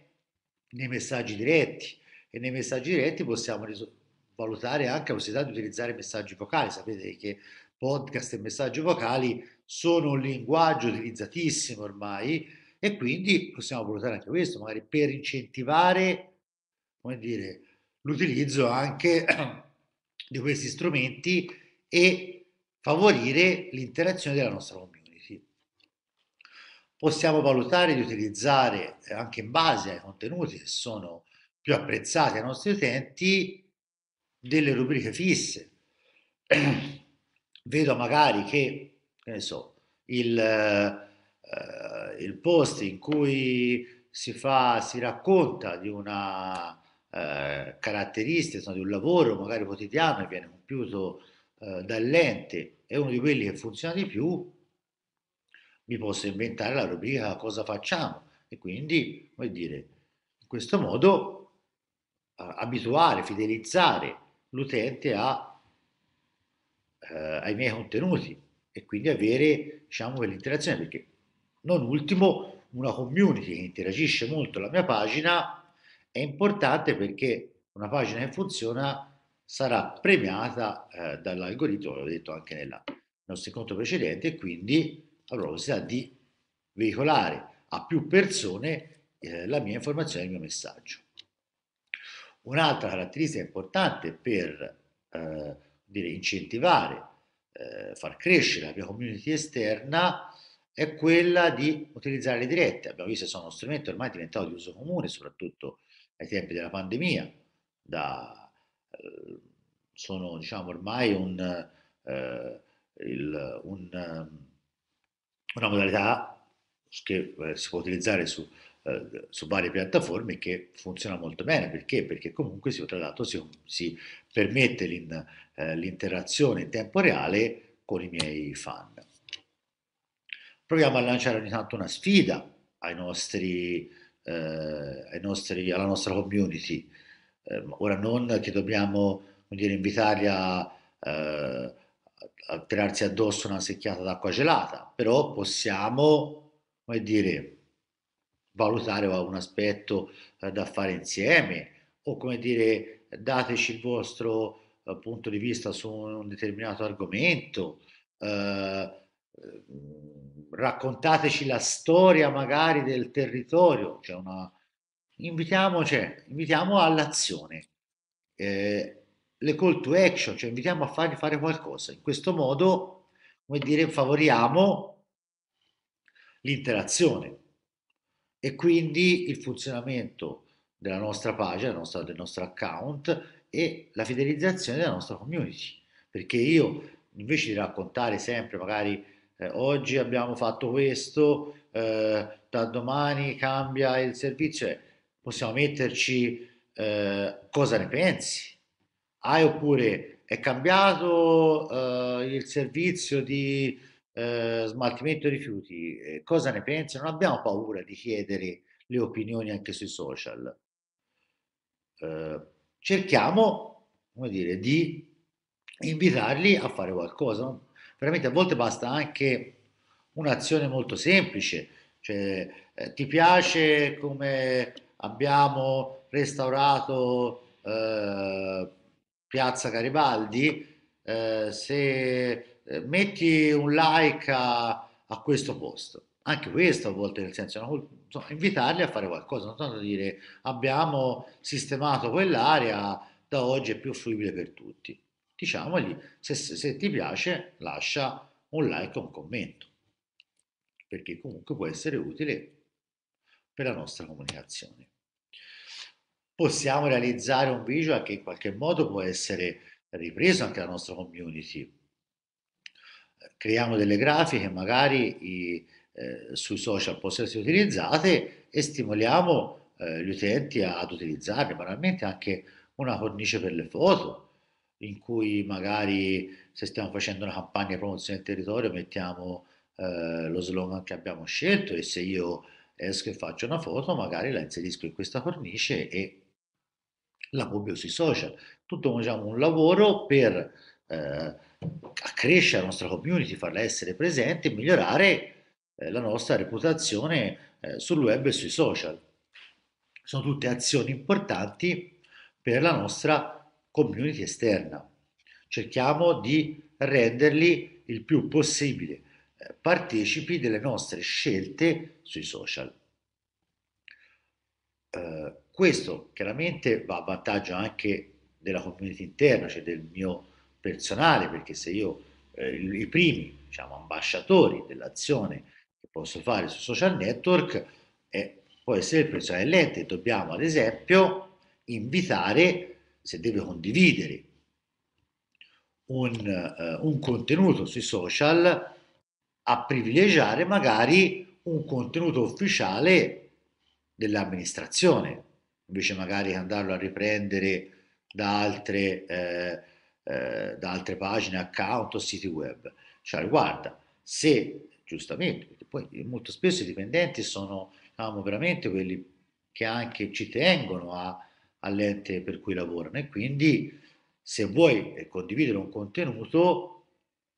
B: nei messaggi diretti e nei messaggi diretti possiamo risolvere valutare anche la possibilità di utilizzare messaggi vocali. Sapete che podcast e messaggi vocali sono un linguaggio utilizzatissimo ormai e quindi possiamo valutare anche questo, magari per incentivare, come dire, l'utilizzo anche di questi strumenti e favorire l'interazione della nostra community. Possiamo valutare di utilizzare eh, anche in base ai contenuti che sono più apprezzati ai nostri utenti delle rubriche fisse. Vedo magari che, che ne so, il, eh, il, post in cui si, fa, si racconta di una eh, caratteristica, insomma, di un lavoro magari quotidiano che viene compiuto eh, dall'ente, è uno di quelli che funziona di più, mi posso inventare la rubrica cosa facciamo e quindi, come dire, in questo modo abituare, fidelizzare l'utente a, eh, ai miei contenuti e quindi avere diciamo, quell'interazione perché non ultimo una community che interagisce molto la mia pagina è importante perché una pagina che funziona sarà premiata eh, dall'algoritmo, l'ho detto anche nella, nel nostro incontro precedente, e quindi avrò la possibilità di veicolare a più persone eh, la mia informazione, il mio messaggio. Un'altra caratteristica importante per eh, dire, incentivare, eh, far crescere la mia community esterna è quella di utilizzare le dirette. Abbiamo visto che sono uno strumento ormai diventato di uso comune, soprattutto ai tempi della pandemia. Da, eh, sono diciamo, ormai un, eh, il, un, una modalità che eh, si può utilizzare su eh, su varie piattaforme che funziona molto bene. Perché? Perché comunque si, tra l'altro si, si permette eh, l'interazione eh, in tempo reale con i miei fan. Proviamo a lanciare ogni tanto una sfida ai nostri, eh, ai nostri, alla nostra community. ora non che dobbiamo dire, invitarli a a tirarsi addosso una secchiata d'acqua gelata, però possiamo, come dire, valutare un aspetto eh, da fare insieme o come dire dateci il vostro eh, punto di vista su un determinato argomento, eh, mm, raccontateci la storia magari del territorio, cioè una... invitiamo, cioè, invitiamo all'azione, le call to action, cioè invitiamo a fargli fare qualcosa. In questo modo, come dire, favoriamo l'interazione e quindi il funzionamento della nostra pagina, del nostro, del nostro account e la fidelizzazione della nostra community. Perché io invece di raccontare sempre magari eh, oggi abbiamo fatto questo, eh, da domani cambia il servizio, eh, possiamo metterci eh, cosa ne pensi. Hai oppure è cambiato eh, il servizio di eh, smaltimento rifiuti, eh, cosa ne pensi? Non abbiamo paura di chiedere le opinioni anche sui social. Eh, cerchiamo, come dire, di invitarli a fare qualcosa. Veramente a volte basta anche un'azione molto semplice, cioè eh, ti piace come abbiamo restaurato eh, Piazza Garibaldi? Eh, se eh, metti un like a, a, questo posto. Anche questo a volte, nel senso, no, insomma, invitarli a fare qualcosa, non tanto dire abbiamo sistemato quell'area, da oggi è più fruibile per tutti. Diciamogli, se, se ti piace, lascia un like o un commento, perché comunque può essere utile per la nostra comunicazione. Possiamo realizzare un visual che in qualche modo può essere ripreso anche dalla nostra community, creiamo delle grafiche magari i, eh, sui social possono essere utilizzate e stimoliamo eh, gli utenti ad utilizzarle, banalmente anche una cornice per le foto in cui magari se stiamo facendo una campagna di promozione del territorio mettiamo eh, lo slogan che abbiamo scelto e se io esco e faccio una foto magari la inserisco in questa cornice e la pubblico sui social. Tutto diciamo, un lavoro per eh, accrescere la nostra community, farla essere presente e migliorare eh, la nostra reputazione eh, sul web e sui social. Sono tutte azioni importanti per la nostra community esterna. Cerchiamo di renderli il più possibile eh, partecipi delle nostre scelte sui social. questo chiaramente va a vantaggio anche della community interna, cioè del mio personale, perché se io eh, i primi diciamo, ambasciatori dell'azione che posso fare su social network eh, può essere il personale dell'ente, dobbiamo ad esempio invitare, se deve condividere un, eh, un contenuto sui social, a privilegiare magari un contenuto ufficiale dell'amministrazione, invece magari andarlo a riprendere da altre eh, eh, da altre pagine, account o siti web. Cioè, guarda, se giustamente, perché poi molto spesso i dipendenti sono diciamo, veramente quelli che anche ci tengono a, all'ente per cui lavorano e quindi se vuoi condividere un contenuto,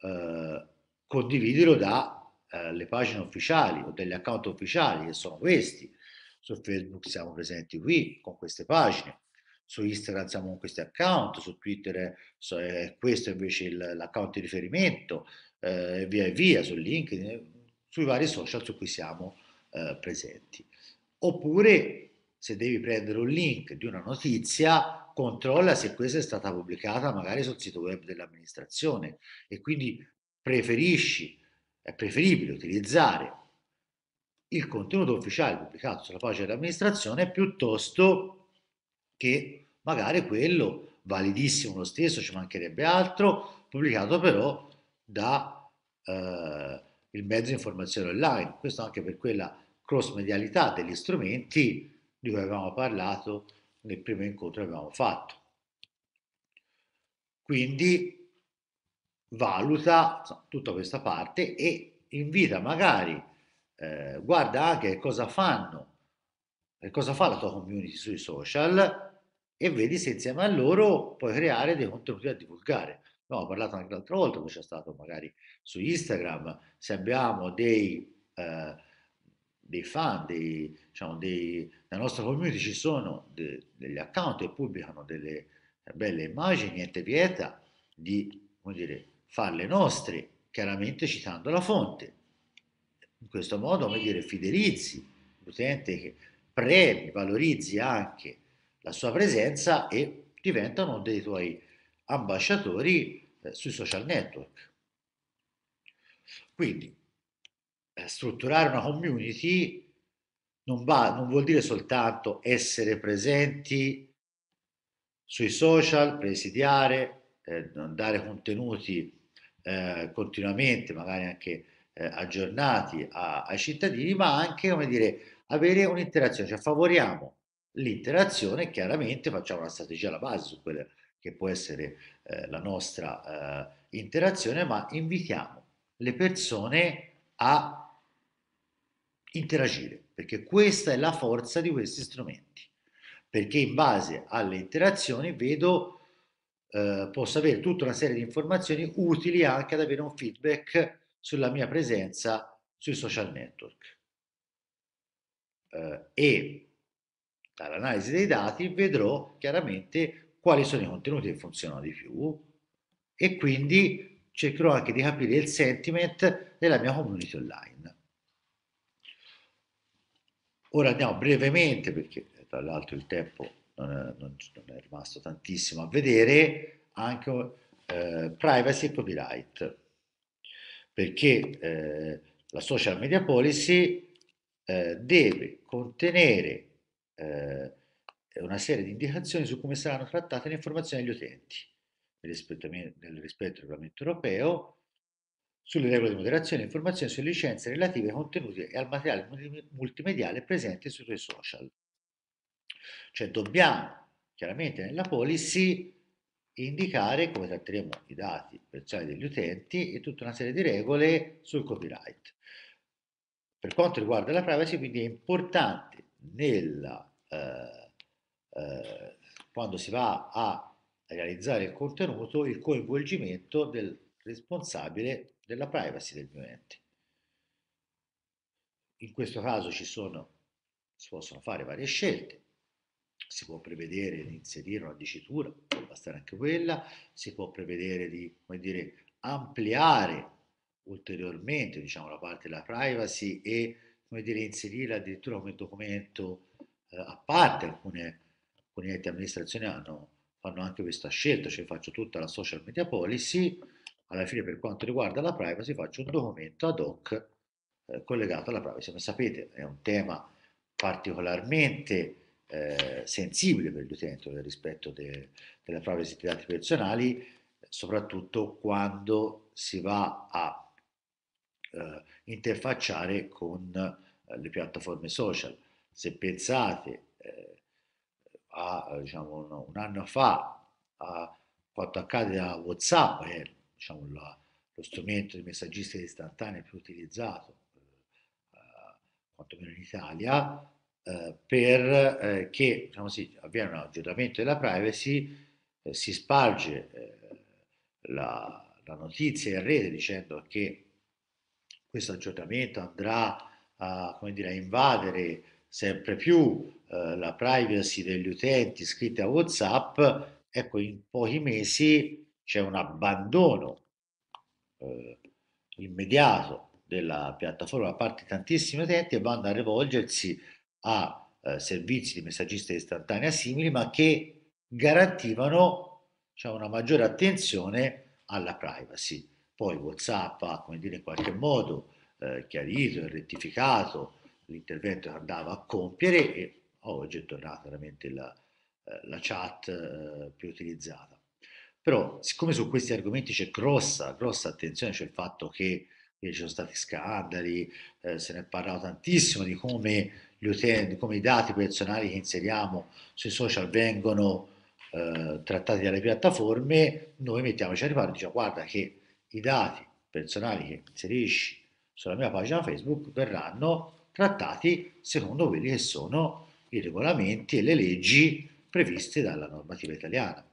B: eh, condividilo dalle eh, pagine ufficiali o degli account ufficiali che sono questi. Su Facebook siamo presenti qui con queste pagine su Instagram siamo con questi account, su Twitter è eh, questo invece l'account di riferimento, eh, via via, su LinkedIn, eh, sui vari social su cui siamo eh, presenti. Oppure se devi prendere un link di una notizia, controlla se questa è stata pubblicata magari sul sito web dell'amministrazione e quindi preferisci, è preferibile utilizzare il contenuto ufficiale pubblicato sulla pagina dell'amministrazione piuttosto che che magari quello validissimo lo stesso, ci mancherebbe altro, pubblicato però da eh, il mezzo di informazione online. Questo anche per quella cross-medialità degli strumenti di cui avevamo parlato nel primo incontro che abbiamo fatto. Quindi valuta insomma, tutta questa parte e invita magari, eh, guarda anche cosa fanno, eh, cosa fa la tua community sui social, e vedi se insieme a loro puoi creare dei contenuti da divulgare. Abbiamo no, parlato anche l'altra volta, poi c'è stato magari su Instagram, se abbiamo dei, eh, dei fan, dei, diciamo, dei, nella nostra community ci sono de, degli account e pubblicano delle belle immagini, niente vieta di come dire, farle nostre, chiaramente citando la fonte. In questo modo, come dire, fidelizzi l'utente, premi, valorizzi anche la sua presenza e diventano dei tuoi ambasciatori eh, sui social network. Quindi eh, strutturare una community non, va, non vuol dire soltanto essere presenti sui social, presidiare, eh, dare contenuti eh, continuamente, magari anche eh, aggiornati a, ai cittadini, ma anche, come dire, avere un'interazione, cioè favoriamo l'interazione, chiaramente facciamo una strategia alla base su quella che può essere eh, la nostra eh, interazione, ma invitiamo le persone a interagire, perché questa è la forza di questi strumenti, perché in base alle interazioni vedo, eh, posso avere tutta una serie di informazioni utili anche ad avere un feedback sulla mia presenza sui social network. Eh, e dall'analisi dei dati vedrò chiaramente quali sono i contenuti che funzionano di più e quindi cercherò anche di capire il sentiment della mia community online. Ora andiamo brevemente, perché eh, tra l'altro il tempo non è, non, non è, rimasto tantissimo, a vedere anche eh, privacy e copyright, perché eh, la social media policy eh, deve contenere eh, una serie di indicazioni su come saranno trattate le informazioni agli utenti nel rispetto, nel rispetto del regolamento europeo, sulle regole di moderazione, informazioni sulle licenze relative ai contenuti e al materiale multimediale presente sui suoi social. Cioè dobbiamo chiaramente nella policy indicare come tratteremo i dati personali degli utenti e tutta una serie di regole sul copyright. Per quanto riguarda la privacy quindi è importante nella, eh, eh, quando si va a realizzare il contenuto il coinvolgimento del responsabile della privacy del mio ente. In questo caso ci sono, si possono fare varie scelte, si può prevedere di inserire una dicitura, può bastare anche quella, si può prevedere di dire, ampliare ulteriormente diciamo, la parte della privacy e come dire, inserire addirittura come documento eh, a parte, alcune, alcune amministrazioni hanno, fanno anche questa scelta, cioè faccio tutta la social media policy, alla fine per quanto riguarda la privacy faccio un documento ad hoc eh, collegato alla privacy, come sapete è un tema particolarmente eh, sensibile per gli utenti nel rispetto de, della privacy dei dati personali, soprattutto quando si va a eh, interfacciare con eh, le piattaforme social. Se pensate eh, a diciamo, un anno fa a quanto accade da WhatsApp, è diciamo, lo strumento di messaggistica istantanea più utilizzato, eh, quantomeno in Italia, eh, perché eh, diciamo sì, avviene un aggiornamento della privacy, si sparge la, la, notizia in rete dicendo che questo aggiornamento andrà a, dire, a invadere sempre più eh, la privacy degli utenti iscritti a WhatsApp, ecco, in pochi mesi c'è un abbandono eh, immediato della piattaforma da parte di tantissimi utenti e vanno a rivolgersi a eh, servizi di messaggista istantanea simili, ma che garantivano cioè, una maggiore attenzione alla privacy. Poi WhatsApp ha come dire, in qualche modo eh, chiarito e rettificato l'intervento che andava a compiere e oggi è tornata veramente la, eh, la chat eh, più utilizzata. Però siccome su questi argomenti c'è grossa, grossa attenzione, c'è il fatto che ci sono stati scandali, eh, se ne è parlato tantissimo di come, gli utenti, come i dati personali che inseriamo sui social vengono eh, trattati dalle piattaforme, noi mettiamoci a riparo e diciamo guarda che i dati personali che inserisci sulla mia pagina Facebook verranno trattati secondo quelli che sono i regolamenti e le leggi previste dalla normativa italiana.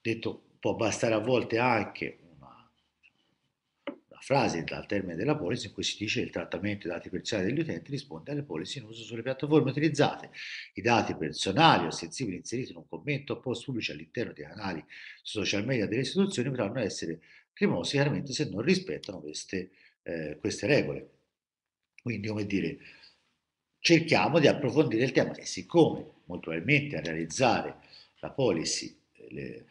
B: Detto può bastare a volte anche frase dal termine della policy in cui si dice che il trattamento dei dati personali degli utenti risponde alle policy in uso sulle piattaforme utilizzate. I dati personali o sensibili inseriti in un commento o post pubblici all'interno dei canali social media delle istituzioni potranno essere rimossi chiaramente se non rispettano queste, eh, queste regole. Quindi, come dire, cerchiamo di approfondire il tema e siccome molto probabilmente a realizzare la policy eh, le,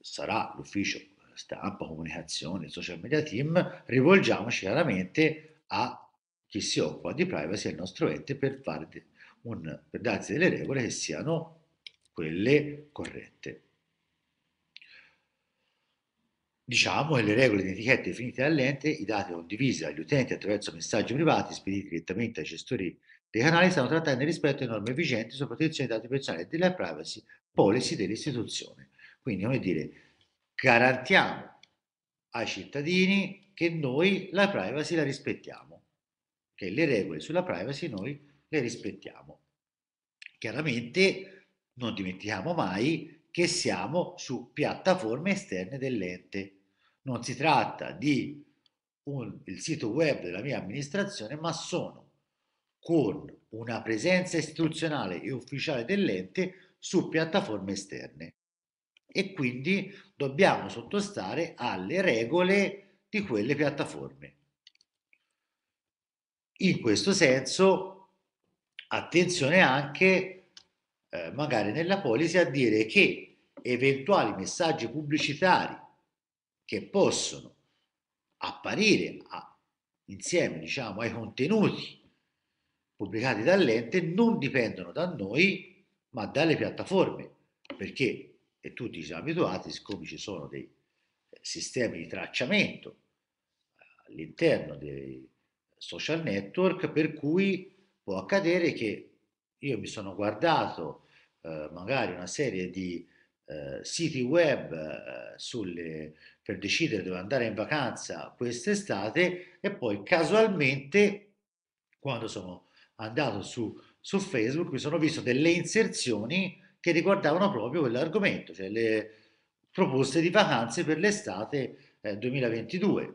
B: sarà l'ufficio stampa, comunicazione, social media team, rivolgiamoci chiaramente a chi si occupa di privacy, al nostro ente, per, un, per darsi delle regole che siano quelle corrette. Diciamo che le regole di etichetta definite dall'ente, i dati condivisi agli utenti attraverso messaggi privati spediti direttamente ai gestori dei canali stanno trattando nel rispetto delle norme vigenti sulla protezione dei dati personali e della privacy policy dell'istituzione. Quindi, come dire, garantiamo ai cittadini che noi la privacy la rispettiamo, che le regole sulla privacy noi le rispettiamo. Chiaramente non dimentichiamo mai che siamo su piattaforme esterne dell'ente. Non si tratta di un, il sito web della mia amministrazione, ma sono con una presenza istituzionale e ufficiale dell'ente su piattaforme esterne e quindi dobbiamo sottostare alle regole di quelle piattaforme. In questo senso, attenzione anche, eh, magari nella policy, a dire che eventuali messaggi pubblicitari che possono apparire a, insieme diciamo, ai contenuti pubblicati dall'ente non dipendono da noi, ma dalle piattaforme, perché e tutti siamo abituati, siccome ci sono dei eh, sistemi di tracciamento eh, all'interno dei social network, per cui può accadere che io mi sono guardato eh, magari una serie di eh, siti web eh, sulle, per decidere dove andare in vacanza quest'estate e poi casualmente quando sono andato su, su Facebook mi sono visto delle inserzioni che riguardavano proprio quell'argomento, cioè le proposte di vacanze per l'estate eh, 2022.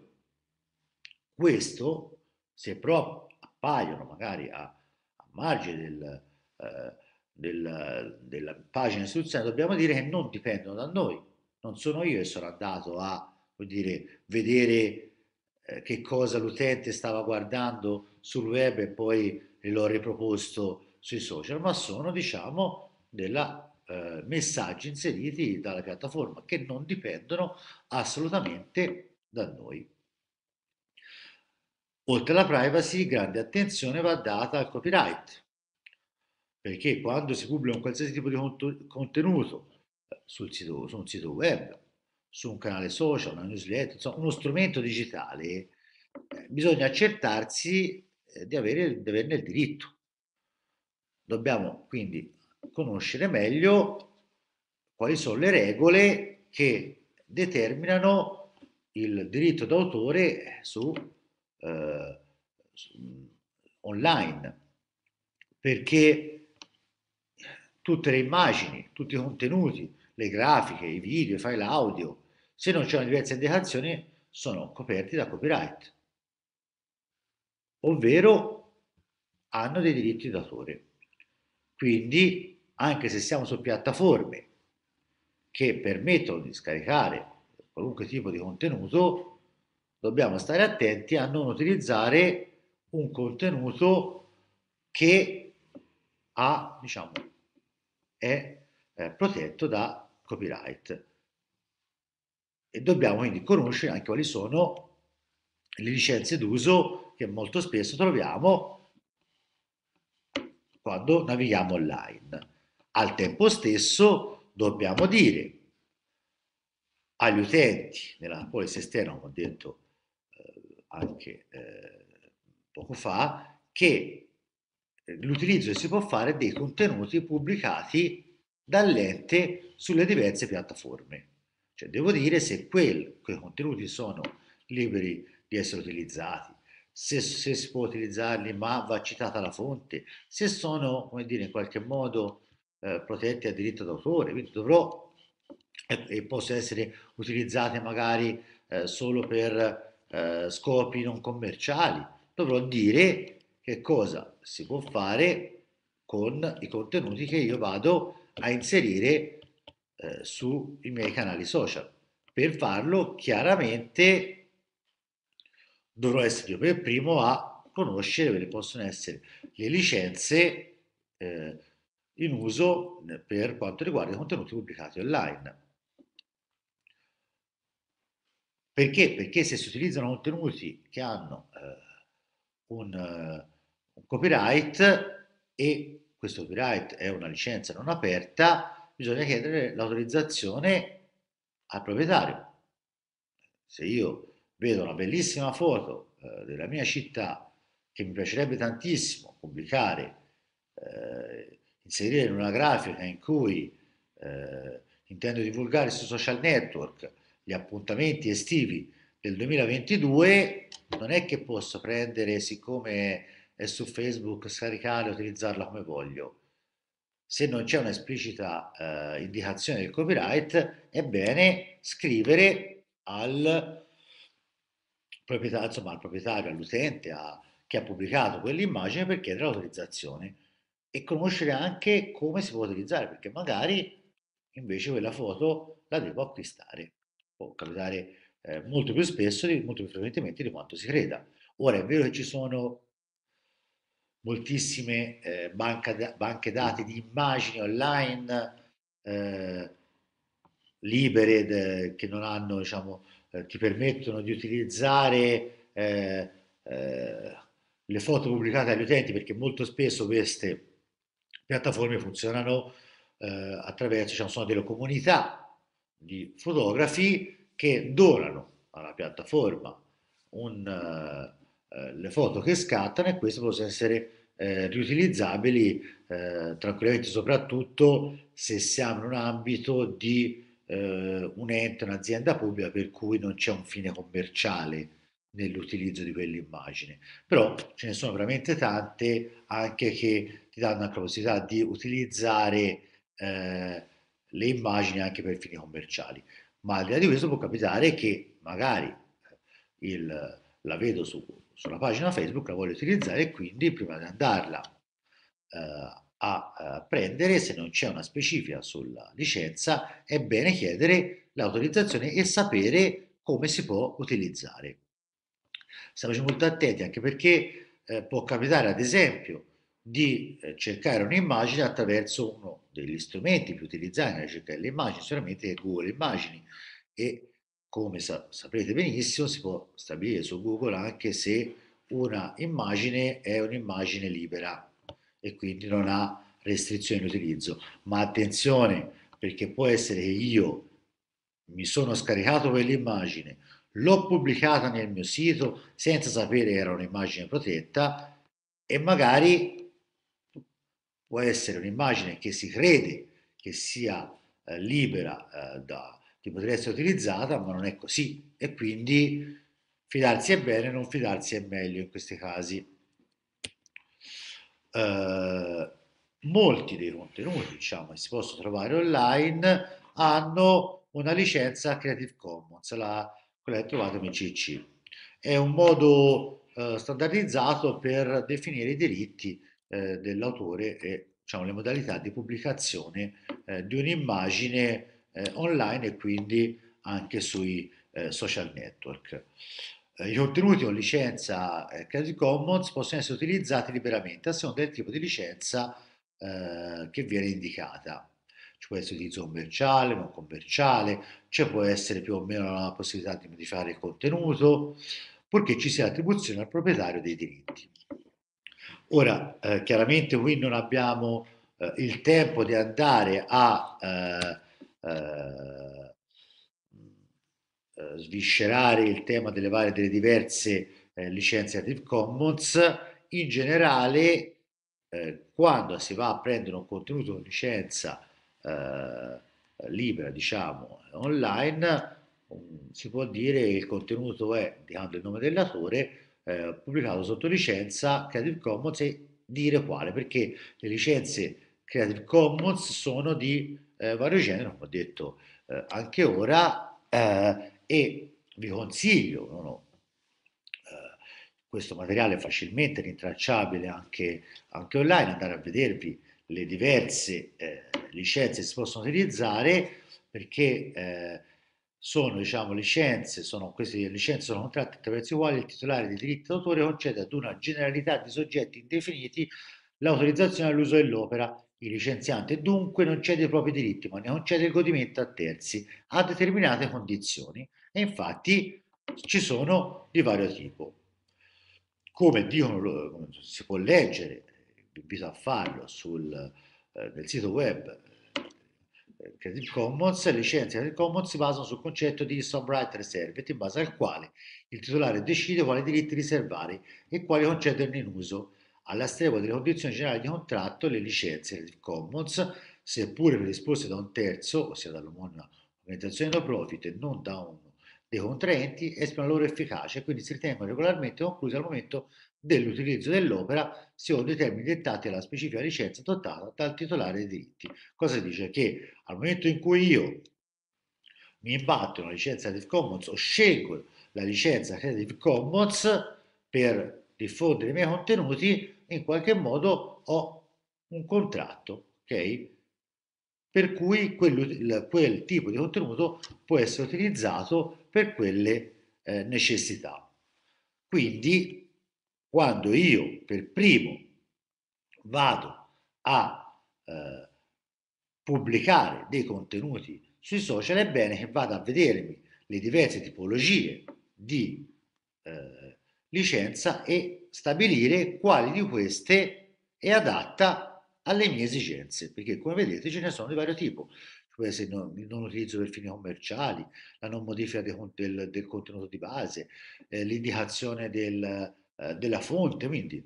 B: Questo, se però appaiono magari a, a margine del, eh, del, della pagina istituzionale, dobbiamo dire che non dipendono da noi. Non sono io che sono andato a dire, vedere eh, che cosa l'utente stava guardando sul web e poi l'ho riproposto sui social, ma sono diciamo della eh, messaggi inseriti dalla piattaforma che non dipendono assolutamente da noi. Oltre alla privacy, grande attenzione va data al copyright, perché quando si pubblica un qualsiasi tipo di contenuto eh, sul sito, su un sito web, su un canale social, una newsletter, insomma, uno strumento digitale, eh, bisogna accertarsi di, avere, di averne il diritto. Dobbiamo quindi conoscere meglio quali sono le regole che determinano il diritto d'autore su, eh, su, online, perché tutte le immagini, tutti i contenuti, le grafiche, i video, i file audio, se non c'è una diversa indicazione, sono coperti da copyright, ovvero hanno dei diritti d'autore. Quindi anche se siamo su piattaforme che permettono di scaricare qualunque tipo di contenuto, dobbiamo stare attenti a non utilizzare un contenuto che ha, diciamo, è eh, protetto da copyright. E dobbiamo quindi conoscere anche quali sono le licenze d'uso che molto spesso troviamo quando navighiamo online. Al tempo stesso dobbiamo dire agli utenti, nella polizia esterna, come ho detto eh, anche eh, poco fa, che l'utilizzo si può fare dei contenuti pubblicati dall'ente sulle diverse piattaforme. Cioè devo dire se quel, quei contenuti sono liberi di essere utilizzati, se, se, si può utilizzarli ma va citata la fonte, se sono, come dire, in qualche modo eh, protetti a diritto d'autore, quindi dovrò eh, e, e essere utilizzate magari eh, solo per eh, scopi non commerciali. Dovrò dire che cosa si può fare con i contenuti che io vado a inserire eh, sui miei canali social. Per farlo chiaramente dovrò essere io per primo a conoscere quelle possono essere le licenze eh, in uso per quanto riguarda i contenuti pubblicati online. Perché? Perché se si utilizzano contenuti che hanno eh, un, uh, un copyright e questo copyright è una licenza non aperta, bisogna chiedere l'autorizzazione al proprietario. Se io vedo una bellissima foto eh, della mia città che mi piacerebbe tantissimo pubblicare eh, inserire in una grafica in cui eh, intendo divulgare su social network gli appuntamenti estivi del 2022, non è che posso prendere, siccome è su Facebook, scaricare e utilizzarla come voglio. Se non c'è un'esplicita eh, indicazione del copyright, è bene scrivere al proprietario, insomma, al proprietario all'utente che ha pubblicato quell'immagine per chiedere l'autorizzazione e conoscere anche come si può utilizzare, perché magari invece quella foto la devo acquistare. Può capitare eh, molto più spesso, e molto più frequentemente di quanto si creda. Ora è vero che ci sono moltissime eh, banca, banche dati di immagini online eh, libere de, che non hanno, diciamo, eh, ti permettono di utilizzare eh, eh, le foto pubblicate agli utenti perché molto spesso queste piattaforme funzionano eh, attraverso, diciamo, sono delle comunità di fotografi che donano alla piattaforma un, eh, eh, le foto che scattano e queste possono essere eh, riutilizzabili eh, tranquillamente, soprattutto se siamo in un ambito di eh, un ente, un'azienda pubblica per cui non c'è un fine commerciale nell'utilizzo di quell'immagine. Però ce ne sono veramente tante anche che ti danno la possibilità di utilizzare eh, le immagini anche per fini commerciali. Ma al di là di questo può capitare che magari eh, il, la vedo su, sulla pagina Facebook, la voglio utilizzare e quindi prima di andarla eh, a, a eh, prendere, se non c'è una specifica sulla licenza, è bene chiedere l'autorizzazione e sapere come si può utilizzare. Stateci molto attenti anche perché eh, può capitare ad esempio di eh, cercare un'immagine attraverso uno degli strumenti più utilizzati nella cioè ricerca delle immagini, sicuramente Google Immagini e come sa saprete benissimo si può stabilire su Google anche se una immagine è un'immagine libera e quindi non ha restrizioni di utilizzo, ma attenzione perché può essere che io mi sono scaricato quell'immagine, l'ho pubblicata nel mio sito senza sapere che era un'immagine protetta e magari può essere un'immagine che si crede che sia eh, libera eh, da, di poter essere utilizzata, ma non è così e quindi fidarsi è bene, non fidarsi è meglio in questi casi. Eh, molti dei contenuti diciamo, che si possono trovare online hanno una licenza Creative Commons, la quella che trovatemi CC. È un modo eh, standardizzato per definire i diritti eh, dell'autore e diciamo, le modalità di pubblicazione eh, di un'immagine eh, online e quindi anche sui eh, social network. Eh, I contenuti con licenza Creative Commons possono essere utilizzati liberamente a seconda del tipo di licenza che viene indicata ci può essere utilizzo commerciale, non commerciale, ci può essere più o meno la possibilità di modificare il contenuto, purché ci sia attribuzione al proprietario dei diritti. Ora, eh, chiaramente qui non abbiamo eh, il tempo di andare a eh, eh, eh sviscerare il tema delle varie delle diverse eh, licenze Creative Commons. In generale, quando si va a prendere un contenuto con licenza eh, libera, diciamo, online, si può dire che il contenuto è, diciamo, il nome dell'autore, eh, pubblicato sotto licenza Creative Commons e dire quale, perché le licenze Creative Commons sono di eh, vario genere, come ho detto eh, anche ora, eh, e vi consiglio, no, no, eh, questo materiale è facilmente rintracciabile anche, anche online, andare a vedervi le diverse eh, licenze si possono utilizzare perché eh, sono diciamo, licenze, sono, queste licenze sono contratti attraverso i quali il titolare di diritto d'autore concede ad una generalità di soggetti indefiniti l'autorizzazione all'uso dell'opera. Il licenziante dunque non cede i propri diritti, ma ne concede il godimento a terzi a determinate condizioni e infatti ci sono di vario tipo. Come, dicono, si può leggere invito a farlo sul, eh, nel sito web eh, eh, Creative Commons, le licenze Creative Commons si basano sul concetto di Songwriter Reserved, in base al quale il titolare decide quali diritti riservare e quali concederne in uso, alla stregua delle condizioni generali di contratto le licenze Creative Commons, seppure predisposte da un terzo, ossia dall'omonima organizzazione no profit e non da uno dei contraenti, esprimono la loro efficacia e quindi si ritengono regolarmente concluse al momento dell'utilizzo dell'opera secondo i termini dettati alla specifica licenza adottata dal titolare dei diritti. Cosa dice? Che al momento in cui io mi imbatto in una licenza Creative Commons o scelgo la licenza Creative Commons per diffondere i miei contenuti, in qualche modo ho un contratto, ok? Per cui quel, quel tipo di contenuto può essere utilizzato per quelle eh, necessità. Quindi quando io per primo vado a eh, pubblicare dei contenuti sui social, è bene che vado a vedermi le diverse tipologie di eh, licenza e stabilire quali di queste è adatta alle mie esigenze, perché come vedete ce ne sono di vario tipo, cioè se non, non utilizzo per fini commerciali, la non modifica de, del, del, contenuto di base, eh, l'indicazione del, eh, della fonte, quindi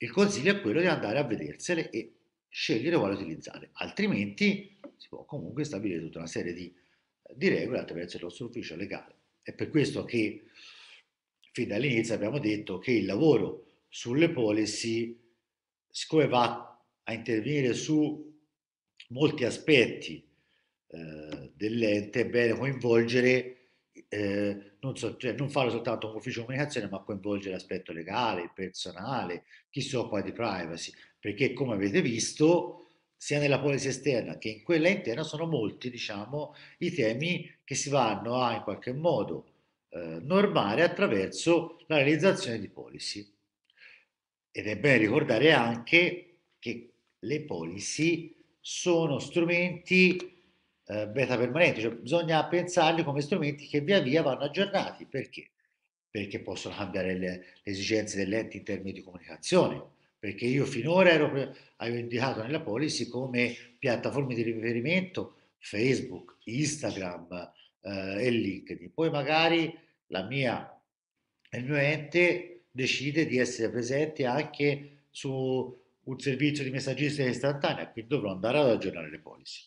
B: il consiglio è quello di andare a vedersele e scegliere quale utilizzare, altrimenti si può comunque stabilire tutta una serie di, eh, di regole attraverso il nostro ufficio legale. È per questo che fin dall'inizio abbiamo detto che il lavoro sulle policy, siccome va a intervenire su molti aspetti eh, dell'ente, è bene coinvolgere eh, non, so, cioè, non, fare soltanto un ufficio comunicazione, ma coinvolgere l'aspetto legale, il personale, chi si occupa di privacy, perché come avete visto, sia nella policy esterna che in quella interna sono molti, diciamo, i temi che si vanno a in qualche modo eh, normare attraverso la realizzazione di policy. Ed è bene ricordare anche che le policy sono strumenti eh, beta permanenti, cioè bisogna pensarli come strumenti che via via vanno aggiornati, perché? Perché possono cambiare le, le esigenze dell'ente in termini di comunicazione, perché io finora ero, avevo indicato nella policy come piattaforme di riferimento Facebook, Instagram eh, e LinkedIn, poi magari la mia, il mio ente decide di essere presente anche su un servizio di messaggistica istantanea, quindi dovrò andare ad aggiornare le policy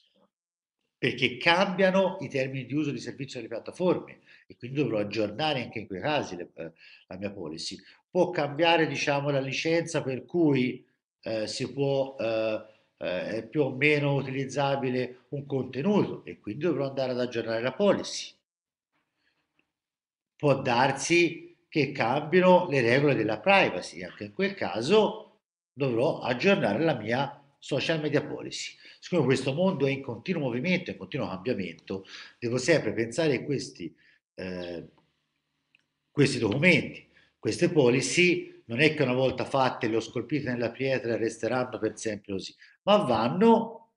B: perché cambiano i termini di uso di servizio delle piattaforme e quindi dovrò aggiornare anche in quei casi le, eh, la mia policy. Può cambiare diciamo, la licenza per cui eh, si può, eh, eh, più o meno utilizzabile un contenuto e quindi dovrò andare ad aggiornare la policy. Può darsi che cambino le regole della privacy, anche in quel caso dovrò aggiornare la mia social media policy siccome questo mondo è in continuo movimento, in continuo cambiamento, devo sempre pensare a questi, eh, questi documenti, queste policy, non è che una volta fatte le ho scolpite nella pietra e resteranno per sempre così, ma vanno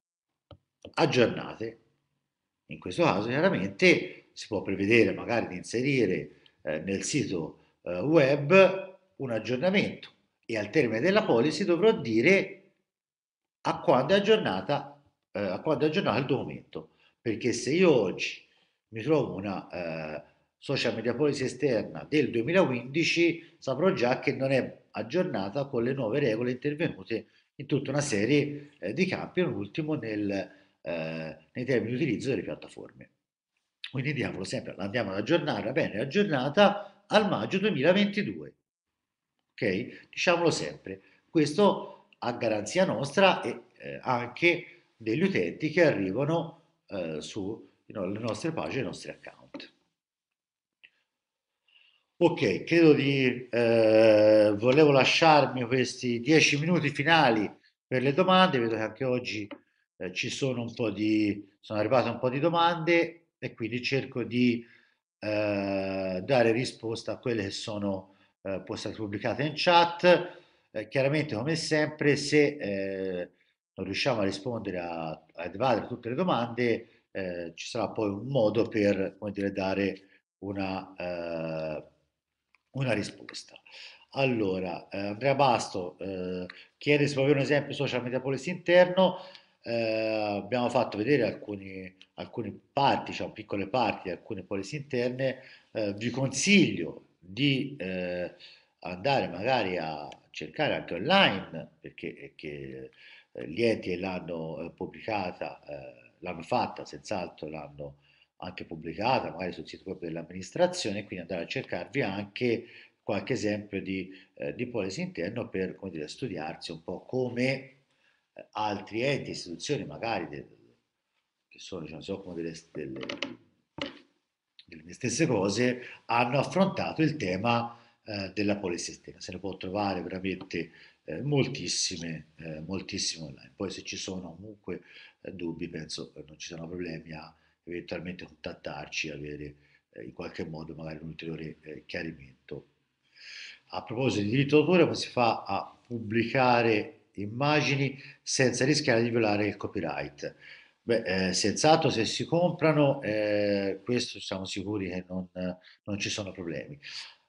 B: aggiornate. In questo caso chiaramente si può prevedere magari di inserire eh, nel sito eh, web un aggiornamento e al termine della policy dovrò dire a quando è aggiornata eh, accordo aggiornare il documento, perché se io oggi mi trovo una eh, social media policy esterna del 2015, saprò già che non è aggiornata con le nuove regole intervenute in tutta una serie eh, di campi, non ultimo nel, eh, nei termini di utilizzo delle piattaforme. Quindi diamolo sempre, andiamo ad aggiornare, bene, aggiornata al maggio 2022. Ok? Diciamolo sempre. Questo a garanzia nostra e eh, anche degli utenti che arrivano eh, sulle no, nostre pagine, i nostri account. Ok, credo di... Eh, volevo lasciarmi questi dieci minuti finali per le domande, vedo che anche oggi eh, ci sono un po' di... sono arrivate un po' di domande e quindi cerco di eh, dare risposta a quelle che sono eh, postate pubblicate in chat. Eh, chiaramente, come sempre, se eh, non riusciamo a rispondere a, a evadere tutte le domande, eh, ci sarà poi un modo per come dire, dare una, eh, una risposta. Allora, eh, Andrea Basto eh, chiede se può avere un esempio social media policy interno. Eh, abbiamo fatto vedere alcuni, alcune parti, cioè piccole parti di alcune policy interne. Eh, vi consiglio di andare magari a cercare anche online perché eh, lieti e l'hanno eh, pubblicata, eh, l'hanno fatta, senz'altro l'hanno anche pubblicata, magari sul sito proprio dell'amministrazione, quindi andare a cercarvi anche qualche esempio di, eh, di polesi interno per dire, studiarsi un po' come altri enti, istituzioni magari de, che sono, diciamo, si occupano delle, delle, delle, stesse cose, hanno affrontato il tema eh, della polesi interna. Se ne può trovare veramente eh, moltissime, eh, moltissime online. Poi se ci sono comunque eh, dubbi, penso che non ci siano problemi a eventualmente contattarci, avere eh, in qualche modo magari un ulteriore eh, chiarimento. A proposito di diritto d'autore, come si fa a pubblicare immagini senza rischiare di violare il copyright. Beh, eh, senz'altro se si comprano, eh, questo siamo sicuri che non, non ci sono problemi.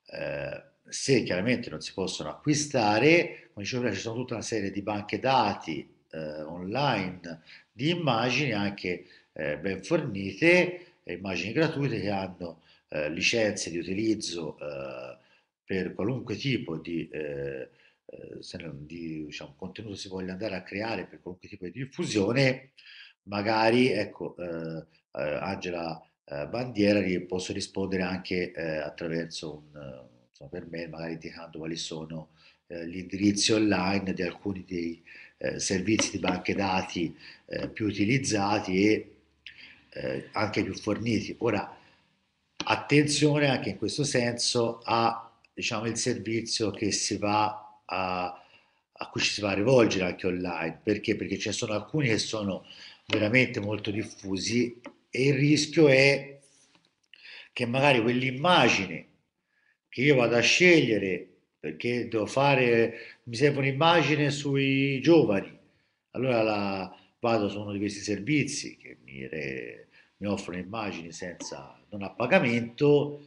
B: Eh, se chiaramente non si possono acquistare, come dicevo prima, ci sono tutta una serie di banche dati eh, online di immagini anche eh, ben fornite, immagini gratuite che hanno eh, licenze di utilizzo eh, per qualunque tipo di, eh, eh, di diciamo, contenuto si voglia andare a creare, per qualunque tipo di diffusione, magari ecco, Angela Bandiera posso rispondere anche attraverso un insomma, per me magari indicando quali sono eh, gli indirizzi online di alcuni dei eh, servizi di banche dati eh, più utilizzati e eh, anche più forniti. Ora, attenzione anche in questo senso a diciamo, il servizio che si va a, a cui ci si va a rivolgere anche online, perché? Perché ce ne sono alcuni che sono veramente molto diffusi e il rischio è che magari quell'immagine che io vado a scegliere perché devo fare, mi serve un'immagine sui giovani, allora la, vado su uno di questi servizi che mi, re, mi offrono immagini senza, non a pagamento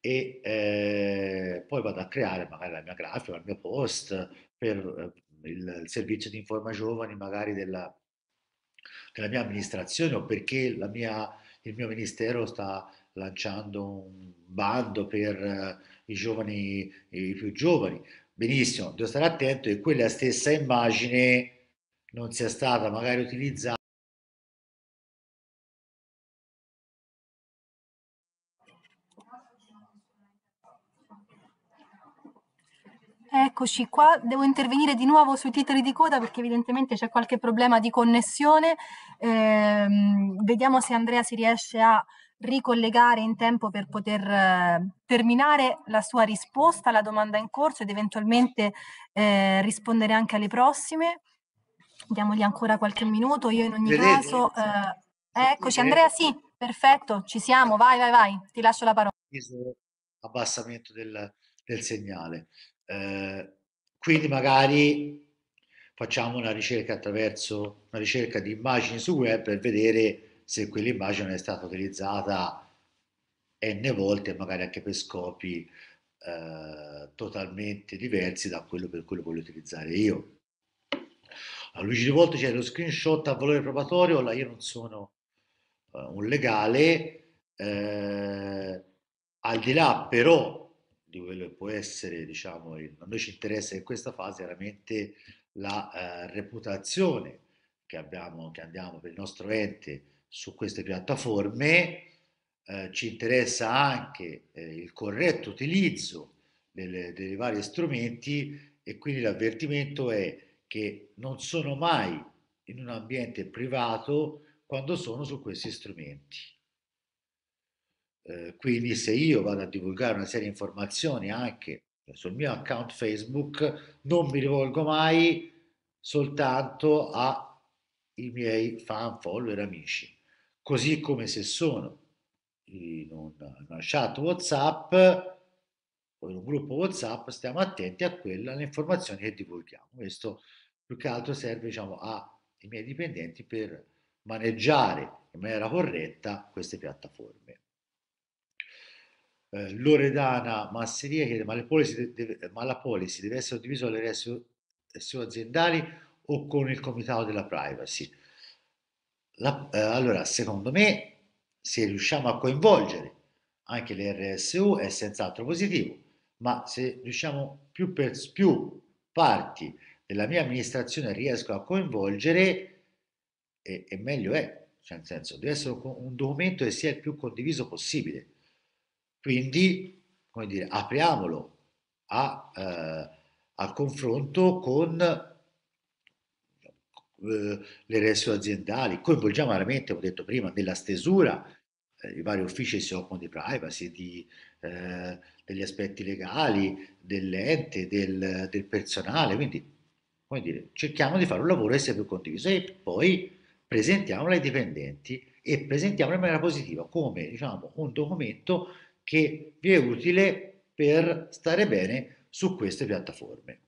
B: e eh, poi vado a creare magari la mia grafica, il mio post per eh, il, il, servizio di informa giovani magari della, della mia amministrazione o perché mia, il mio ministero sta lanciando un bando per eh, i giovani, i più giovani. Benissimo, devo stare attento che quella stessa immagine non sia stata magari utilizzata
A: Eccoci qua, devo intervenire di nuovo sui titoli di coda perché evidentemente c'è qualche problema di connessione. Ehm, vediamo se Andrea si riesce a ricollegare in tempo per poter eh, terminare la sua risposta alla domanda in corso ed eventualmente eh, rispondere anche alle prossime. Diamogli ancora qualche minuto, io in ogni Vedete. caso... Eh, eccoci, Andrea, sì, perfetto, ci siamo, vai, vai, vai, ti lascio la parola.
B: Abbassamento del, del segnale. Eh, quindi magari facciamo una ricerca attraverso una ricerca di immagini su web per vedere se quell'immagine è stata utilizzata n volte, magari anche per scopi eh, totalmente diversi da quello per cui lo voglio utilizzare io. A luce di volte c'è lo screenshot a valore probatorio, allora io non sono eh, un legale, eh, al di là però di quello che può essere, diciamo, a noi ci interessa in questa fase veramente la eh, reputazione che abbiamo, che andiamo per il nostro ente, su queste piattaforme. Eh, ci interessa anche eh, il corretto utilizzo delle, dei vari strumenti e quindi l'avvertimento è che non sono mai in un ambiente privato quando sono su questi strumenti. Eh, quindi se io vado a divulgare una serie di informazioni anche sul mio account Facebook, non mi rivolgo mai soltanto ai miei fan, follower, amici così come se sono in, una chat WhatsApp o in un gruppo WhatsApp, stiamo attenti a quella, alle informazioni che divulghiamo. Questo più che altro serve diciamo, ai miei dipendenti per maneggiare in maniera corretta queste piattaforme. Eh, Loredana Masseria chiede ma, policy deve, ma la policy deve essere divisa alle RSO aziendali o con il comitato della privacy? La, eh, allora, secondo me, se riusciamo a coinvolgere anche le RSU è senz'altro positivo, ma se riusciamo più, per, più parti della mia amministrazione riesco a coinvolgere, e, e meglio è, cioè nel senso, deve essere un, un documento che sia il più condiviso possibile. Quindi, come dire, apriamolo a, eh, al confronto con eh, le relazioni aziendali, coinvolgiamo veramente, come ho detto prima, nella stesura eh, i vari uffici si occupano di privacy, di, eh, degli aspetti legali, dell'ente, del, del, personale, quindi come dire, cerchiamo di fare un lavoro che sia più condiviso e poi presentiamolo ai dipendenti e presentiamolo in maniera positiva come diciamo, un documento che vi è utile per stare bene su queste piattaforme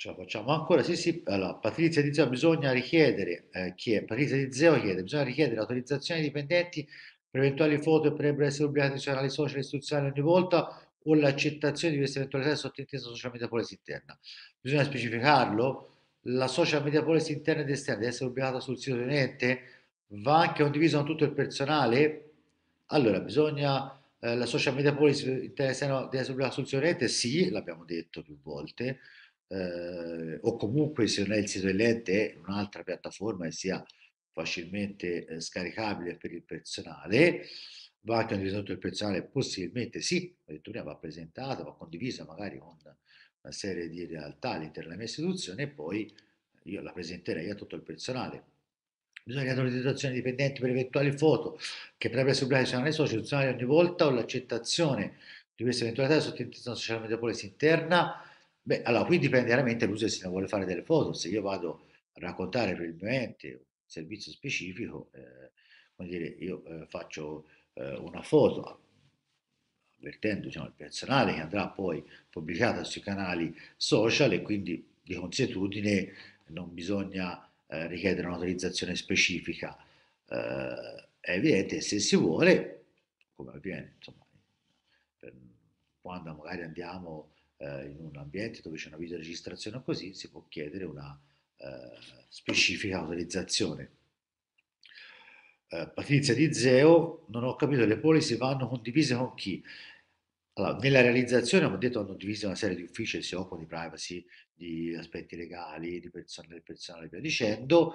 B: ce la facciamo ancora? Sì, sì, allora, Patrizia Di Zeo bisogna richiedere, eh, è Patrizia Di Zeo chiede, bisogna richiedere autorizzazione ai dipendenti per eventuali foto e potrebbero essere obbligati sui canali social istituzionali ogni volta o l'accettazione di questa eventualità è sottintesa social media policy interna. Bisogna specificarlo, la social media policy interna ed esterna deve essere obbligata sul sito di Unente, va anche condivisa con tutto il personale? Allora, bisogna, eh, la social media policy interna ed deve essere obbligata sul sito di Unente? Sì, l'abbiamo detto più volte eh, o comunque se non è il sito dell'ente è un'altra piattaforma che sia facilmente eh, scaricabile per il personale, va anche utilizzato il personale possibilmente sì, addirittura va presentata, va condivisa magari con una serie di realtà all'interno della mia istituzione e poi io la presenterei a tutto il personale. Bisogna dare un'autorizzazione dipendente per eventuali foto che previa sublime sono reso socio ogni volta o l'accettazione di questa eventualità sotto intenzione sociale metropolis interna Beh, allora qui dipende veramente l'uso se ne vuole fare delle foto. Se io vado a raccontare per il mio ente un servizio specifico, eh, come dire, io eh, faccio eh, una foto avvertendo diciamo, il personale che andrà poi pubblicata sui canali social e quindi di consuetudine non bisogna eh, richiedere un'autorizzazione specifica. Eh, è evidente se si vuole, come avviene, insomma, quando magari andiamo eh, in un ambiente dove c'è una videoregistrazione o così, si può chiedere una eh, specifica autorizzazione. Eh, Patrizia Di Zeo, non ho capito, le policy vanno condivise con chi? Allora, nella realizzazione, come ho detto, hanno diviso una serie di uffici che si occupano di privacy, di aspetti legali, di persone, del personale e via dicendo,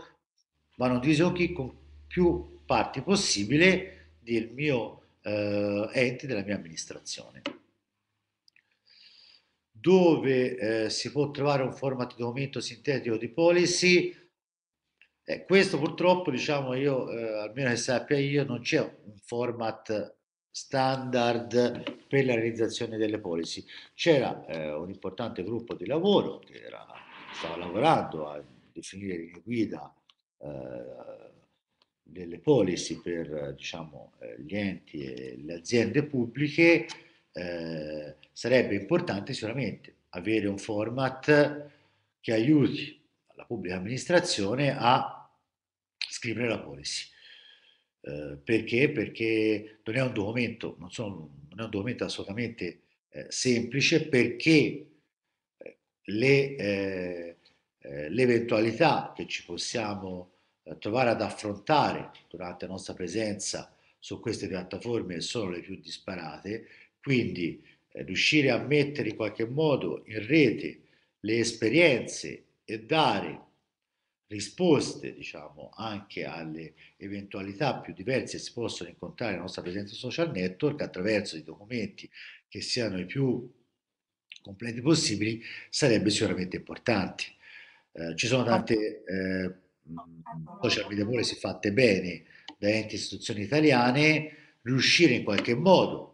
B: vanno divisi con chi? Con più parti possibile del mio eh, ente, della mia amministrazione dove eh, si può trovare un format di documento sintetico di policy. Eh, questo purtroppo, diciamo io, eh, almeno che sappia io, non c'è un format standard per la realizzazione delle policy. C'era eh, un importante gruppo di lavoro che era, stava lavorando a definire in guida eh, delle policy per diciamo, eh, gli enti e le aziende pubbliche eh, sarebbe importante sicuramente avere un format che aiuti la pubblica amministrazione a scrivere la policy. Eh, perché? Perché non è un documento, non, sono, non è un documento assolutamente eh, semplice perché eh, le, le eventualità che ci possiamo trovare ad affrontare durante la nostra presenza su queste piattaforme sono le più disparate quindi eh, riuscire a mettere in qualche modo in rete le esperienze e dare risposte diciamo anche alle eventualità più diverse che si possono incontrare nella nostra presenza social network attraverso i documenti che siano i più completi possibili sarebbe sicuramente importante. Eh, ci sono tante eh, social media policy fatte bene da enti e istituzioni italiane, riuscire in qualche modo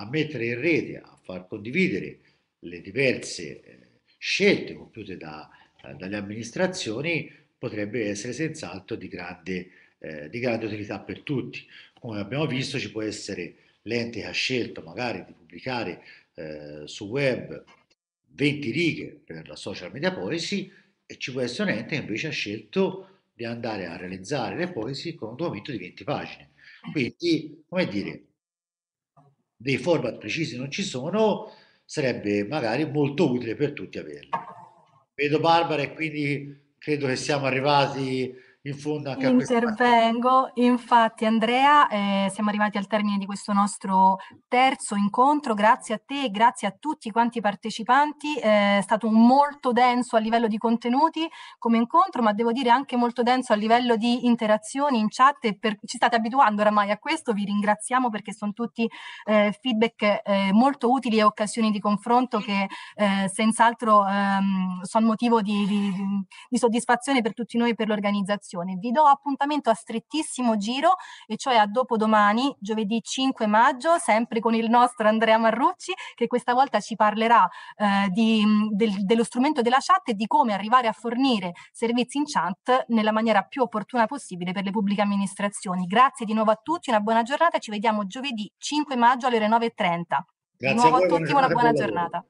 B: a mettere in rete, a far condividere le diverse eh, scelte compiute da, eh, dalle amministrazioni potrebbe essere senz'altro di, eh, di grande, utilità per tutti. Come abbiamo visto ci può essere l'ente che ha scelto magari di pubblicare eh, su web 20 righe per la social media policy e ci può essere un ente che invece ha scelto di andare a realizzare le policy con un documento di 20 pagine. Quindi, come dire, dei format precisi non ci sono, sarebbe magari molto utile per tutti averli. Vedo Barbara e quindi credo che siamo arrivati in fondo anche
A: Intervengo, infatti Andrea, eh, siamo arrivati al termine di questo nostro terzo incontro, grazie a te grazie a tutti quanti i partecipanti, eh, è stato molto denso a livello di contenuti come incontro, ma devo dire anche molto denso a livello di interazioni in chat e per, ci state abituando oramai a questo, vi ringraziamo perché sono tutti eh, feedback eh, molto utili e occasioni di confronto che eh, senz'altro ehm, sono motivo di, di, di soddisfazione per tutti noi e per l'organizzazione presentazione. Vi do appuntamento a strettissimo giro, e cioè a dopodomani, giovedì 5 maggio, sempre con il nostro Andrea Marrucci, che questa volta ci parlerà eh, di, mm, del, dello strumento della chat e di come arrivare a fornire servizi in chat nella maniera più opportuna possibile per le pubbliche amministrazioni. Grazie di nuovo a tutti, una buona giornata, ci vediamo giovedì 5 maggio alle ore 9.30. Grazie di nuovo a, voi, a tutti, una buona giornata.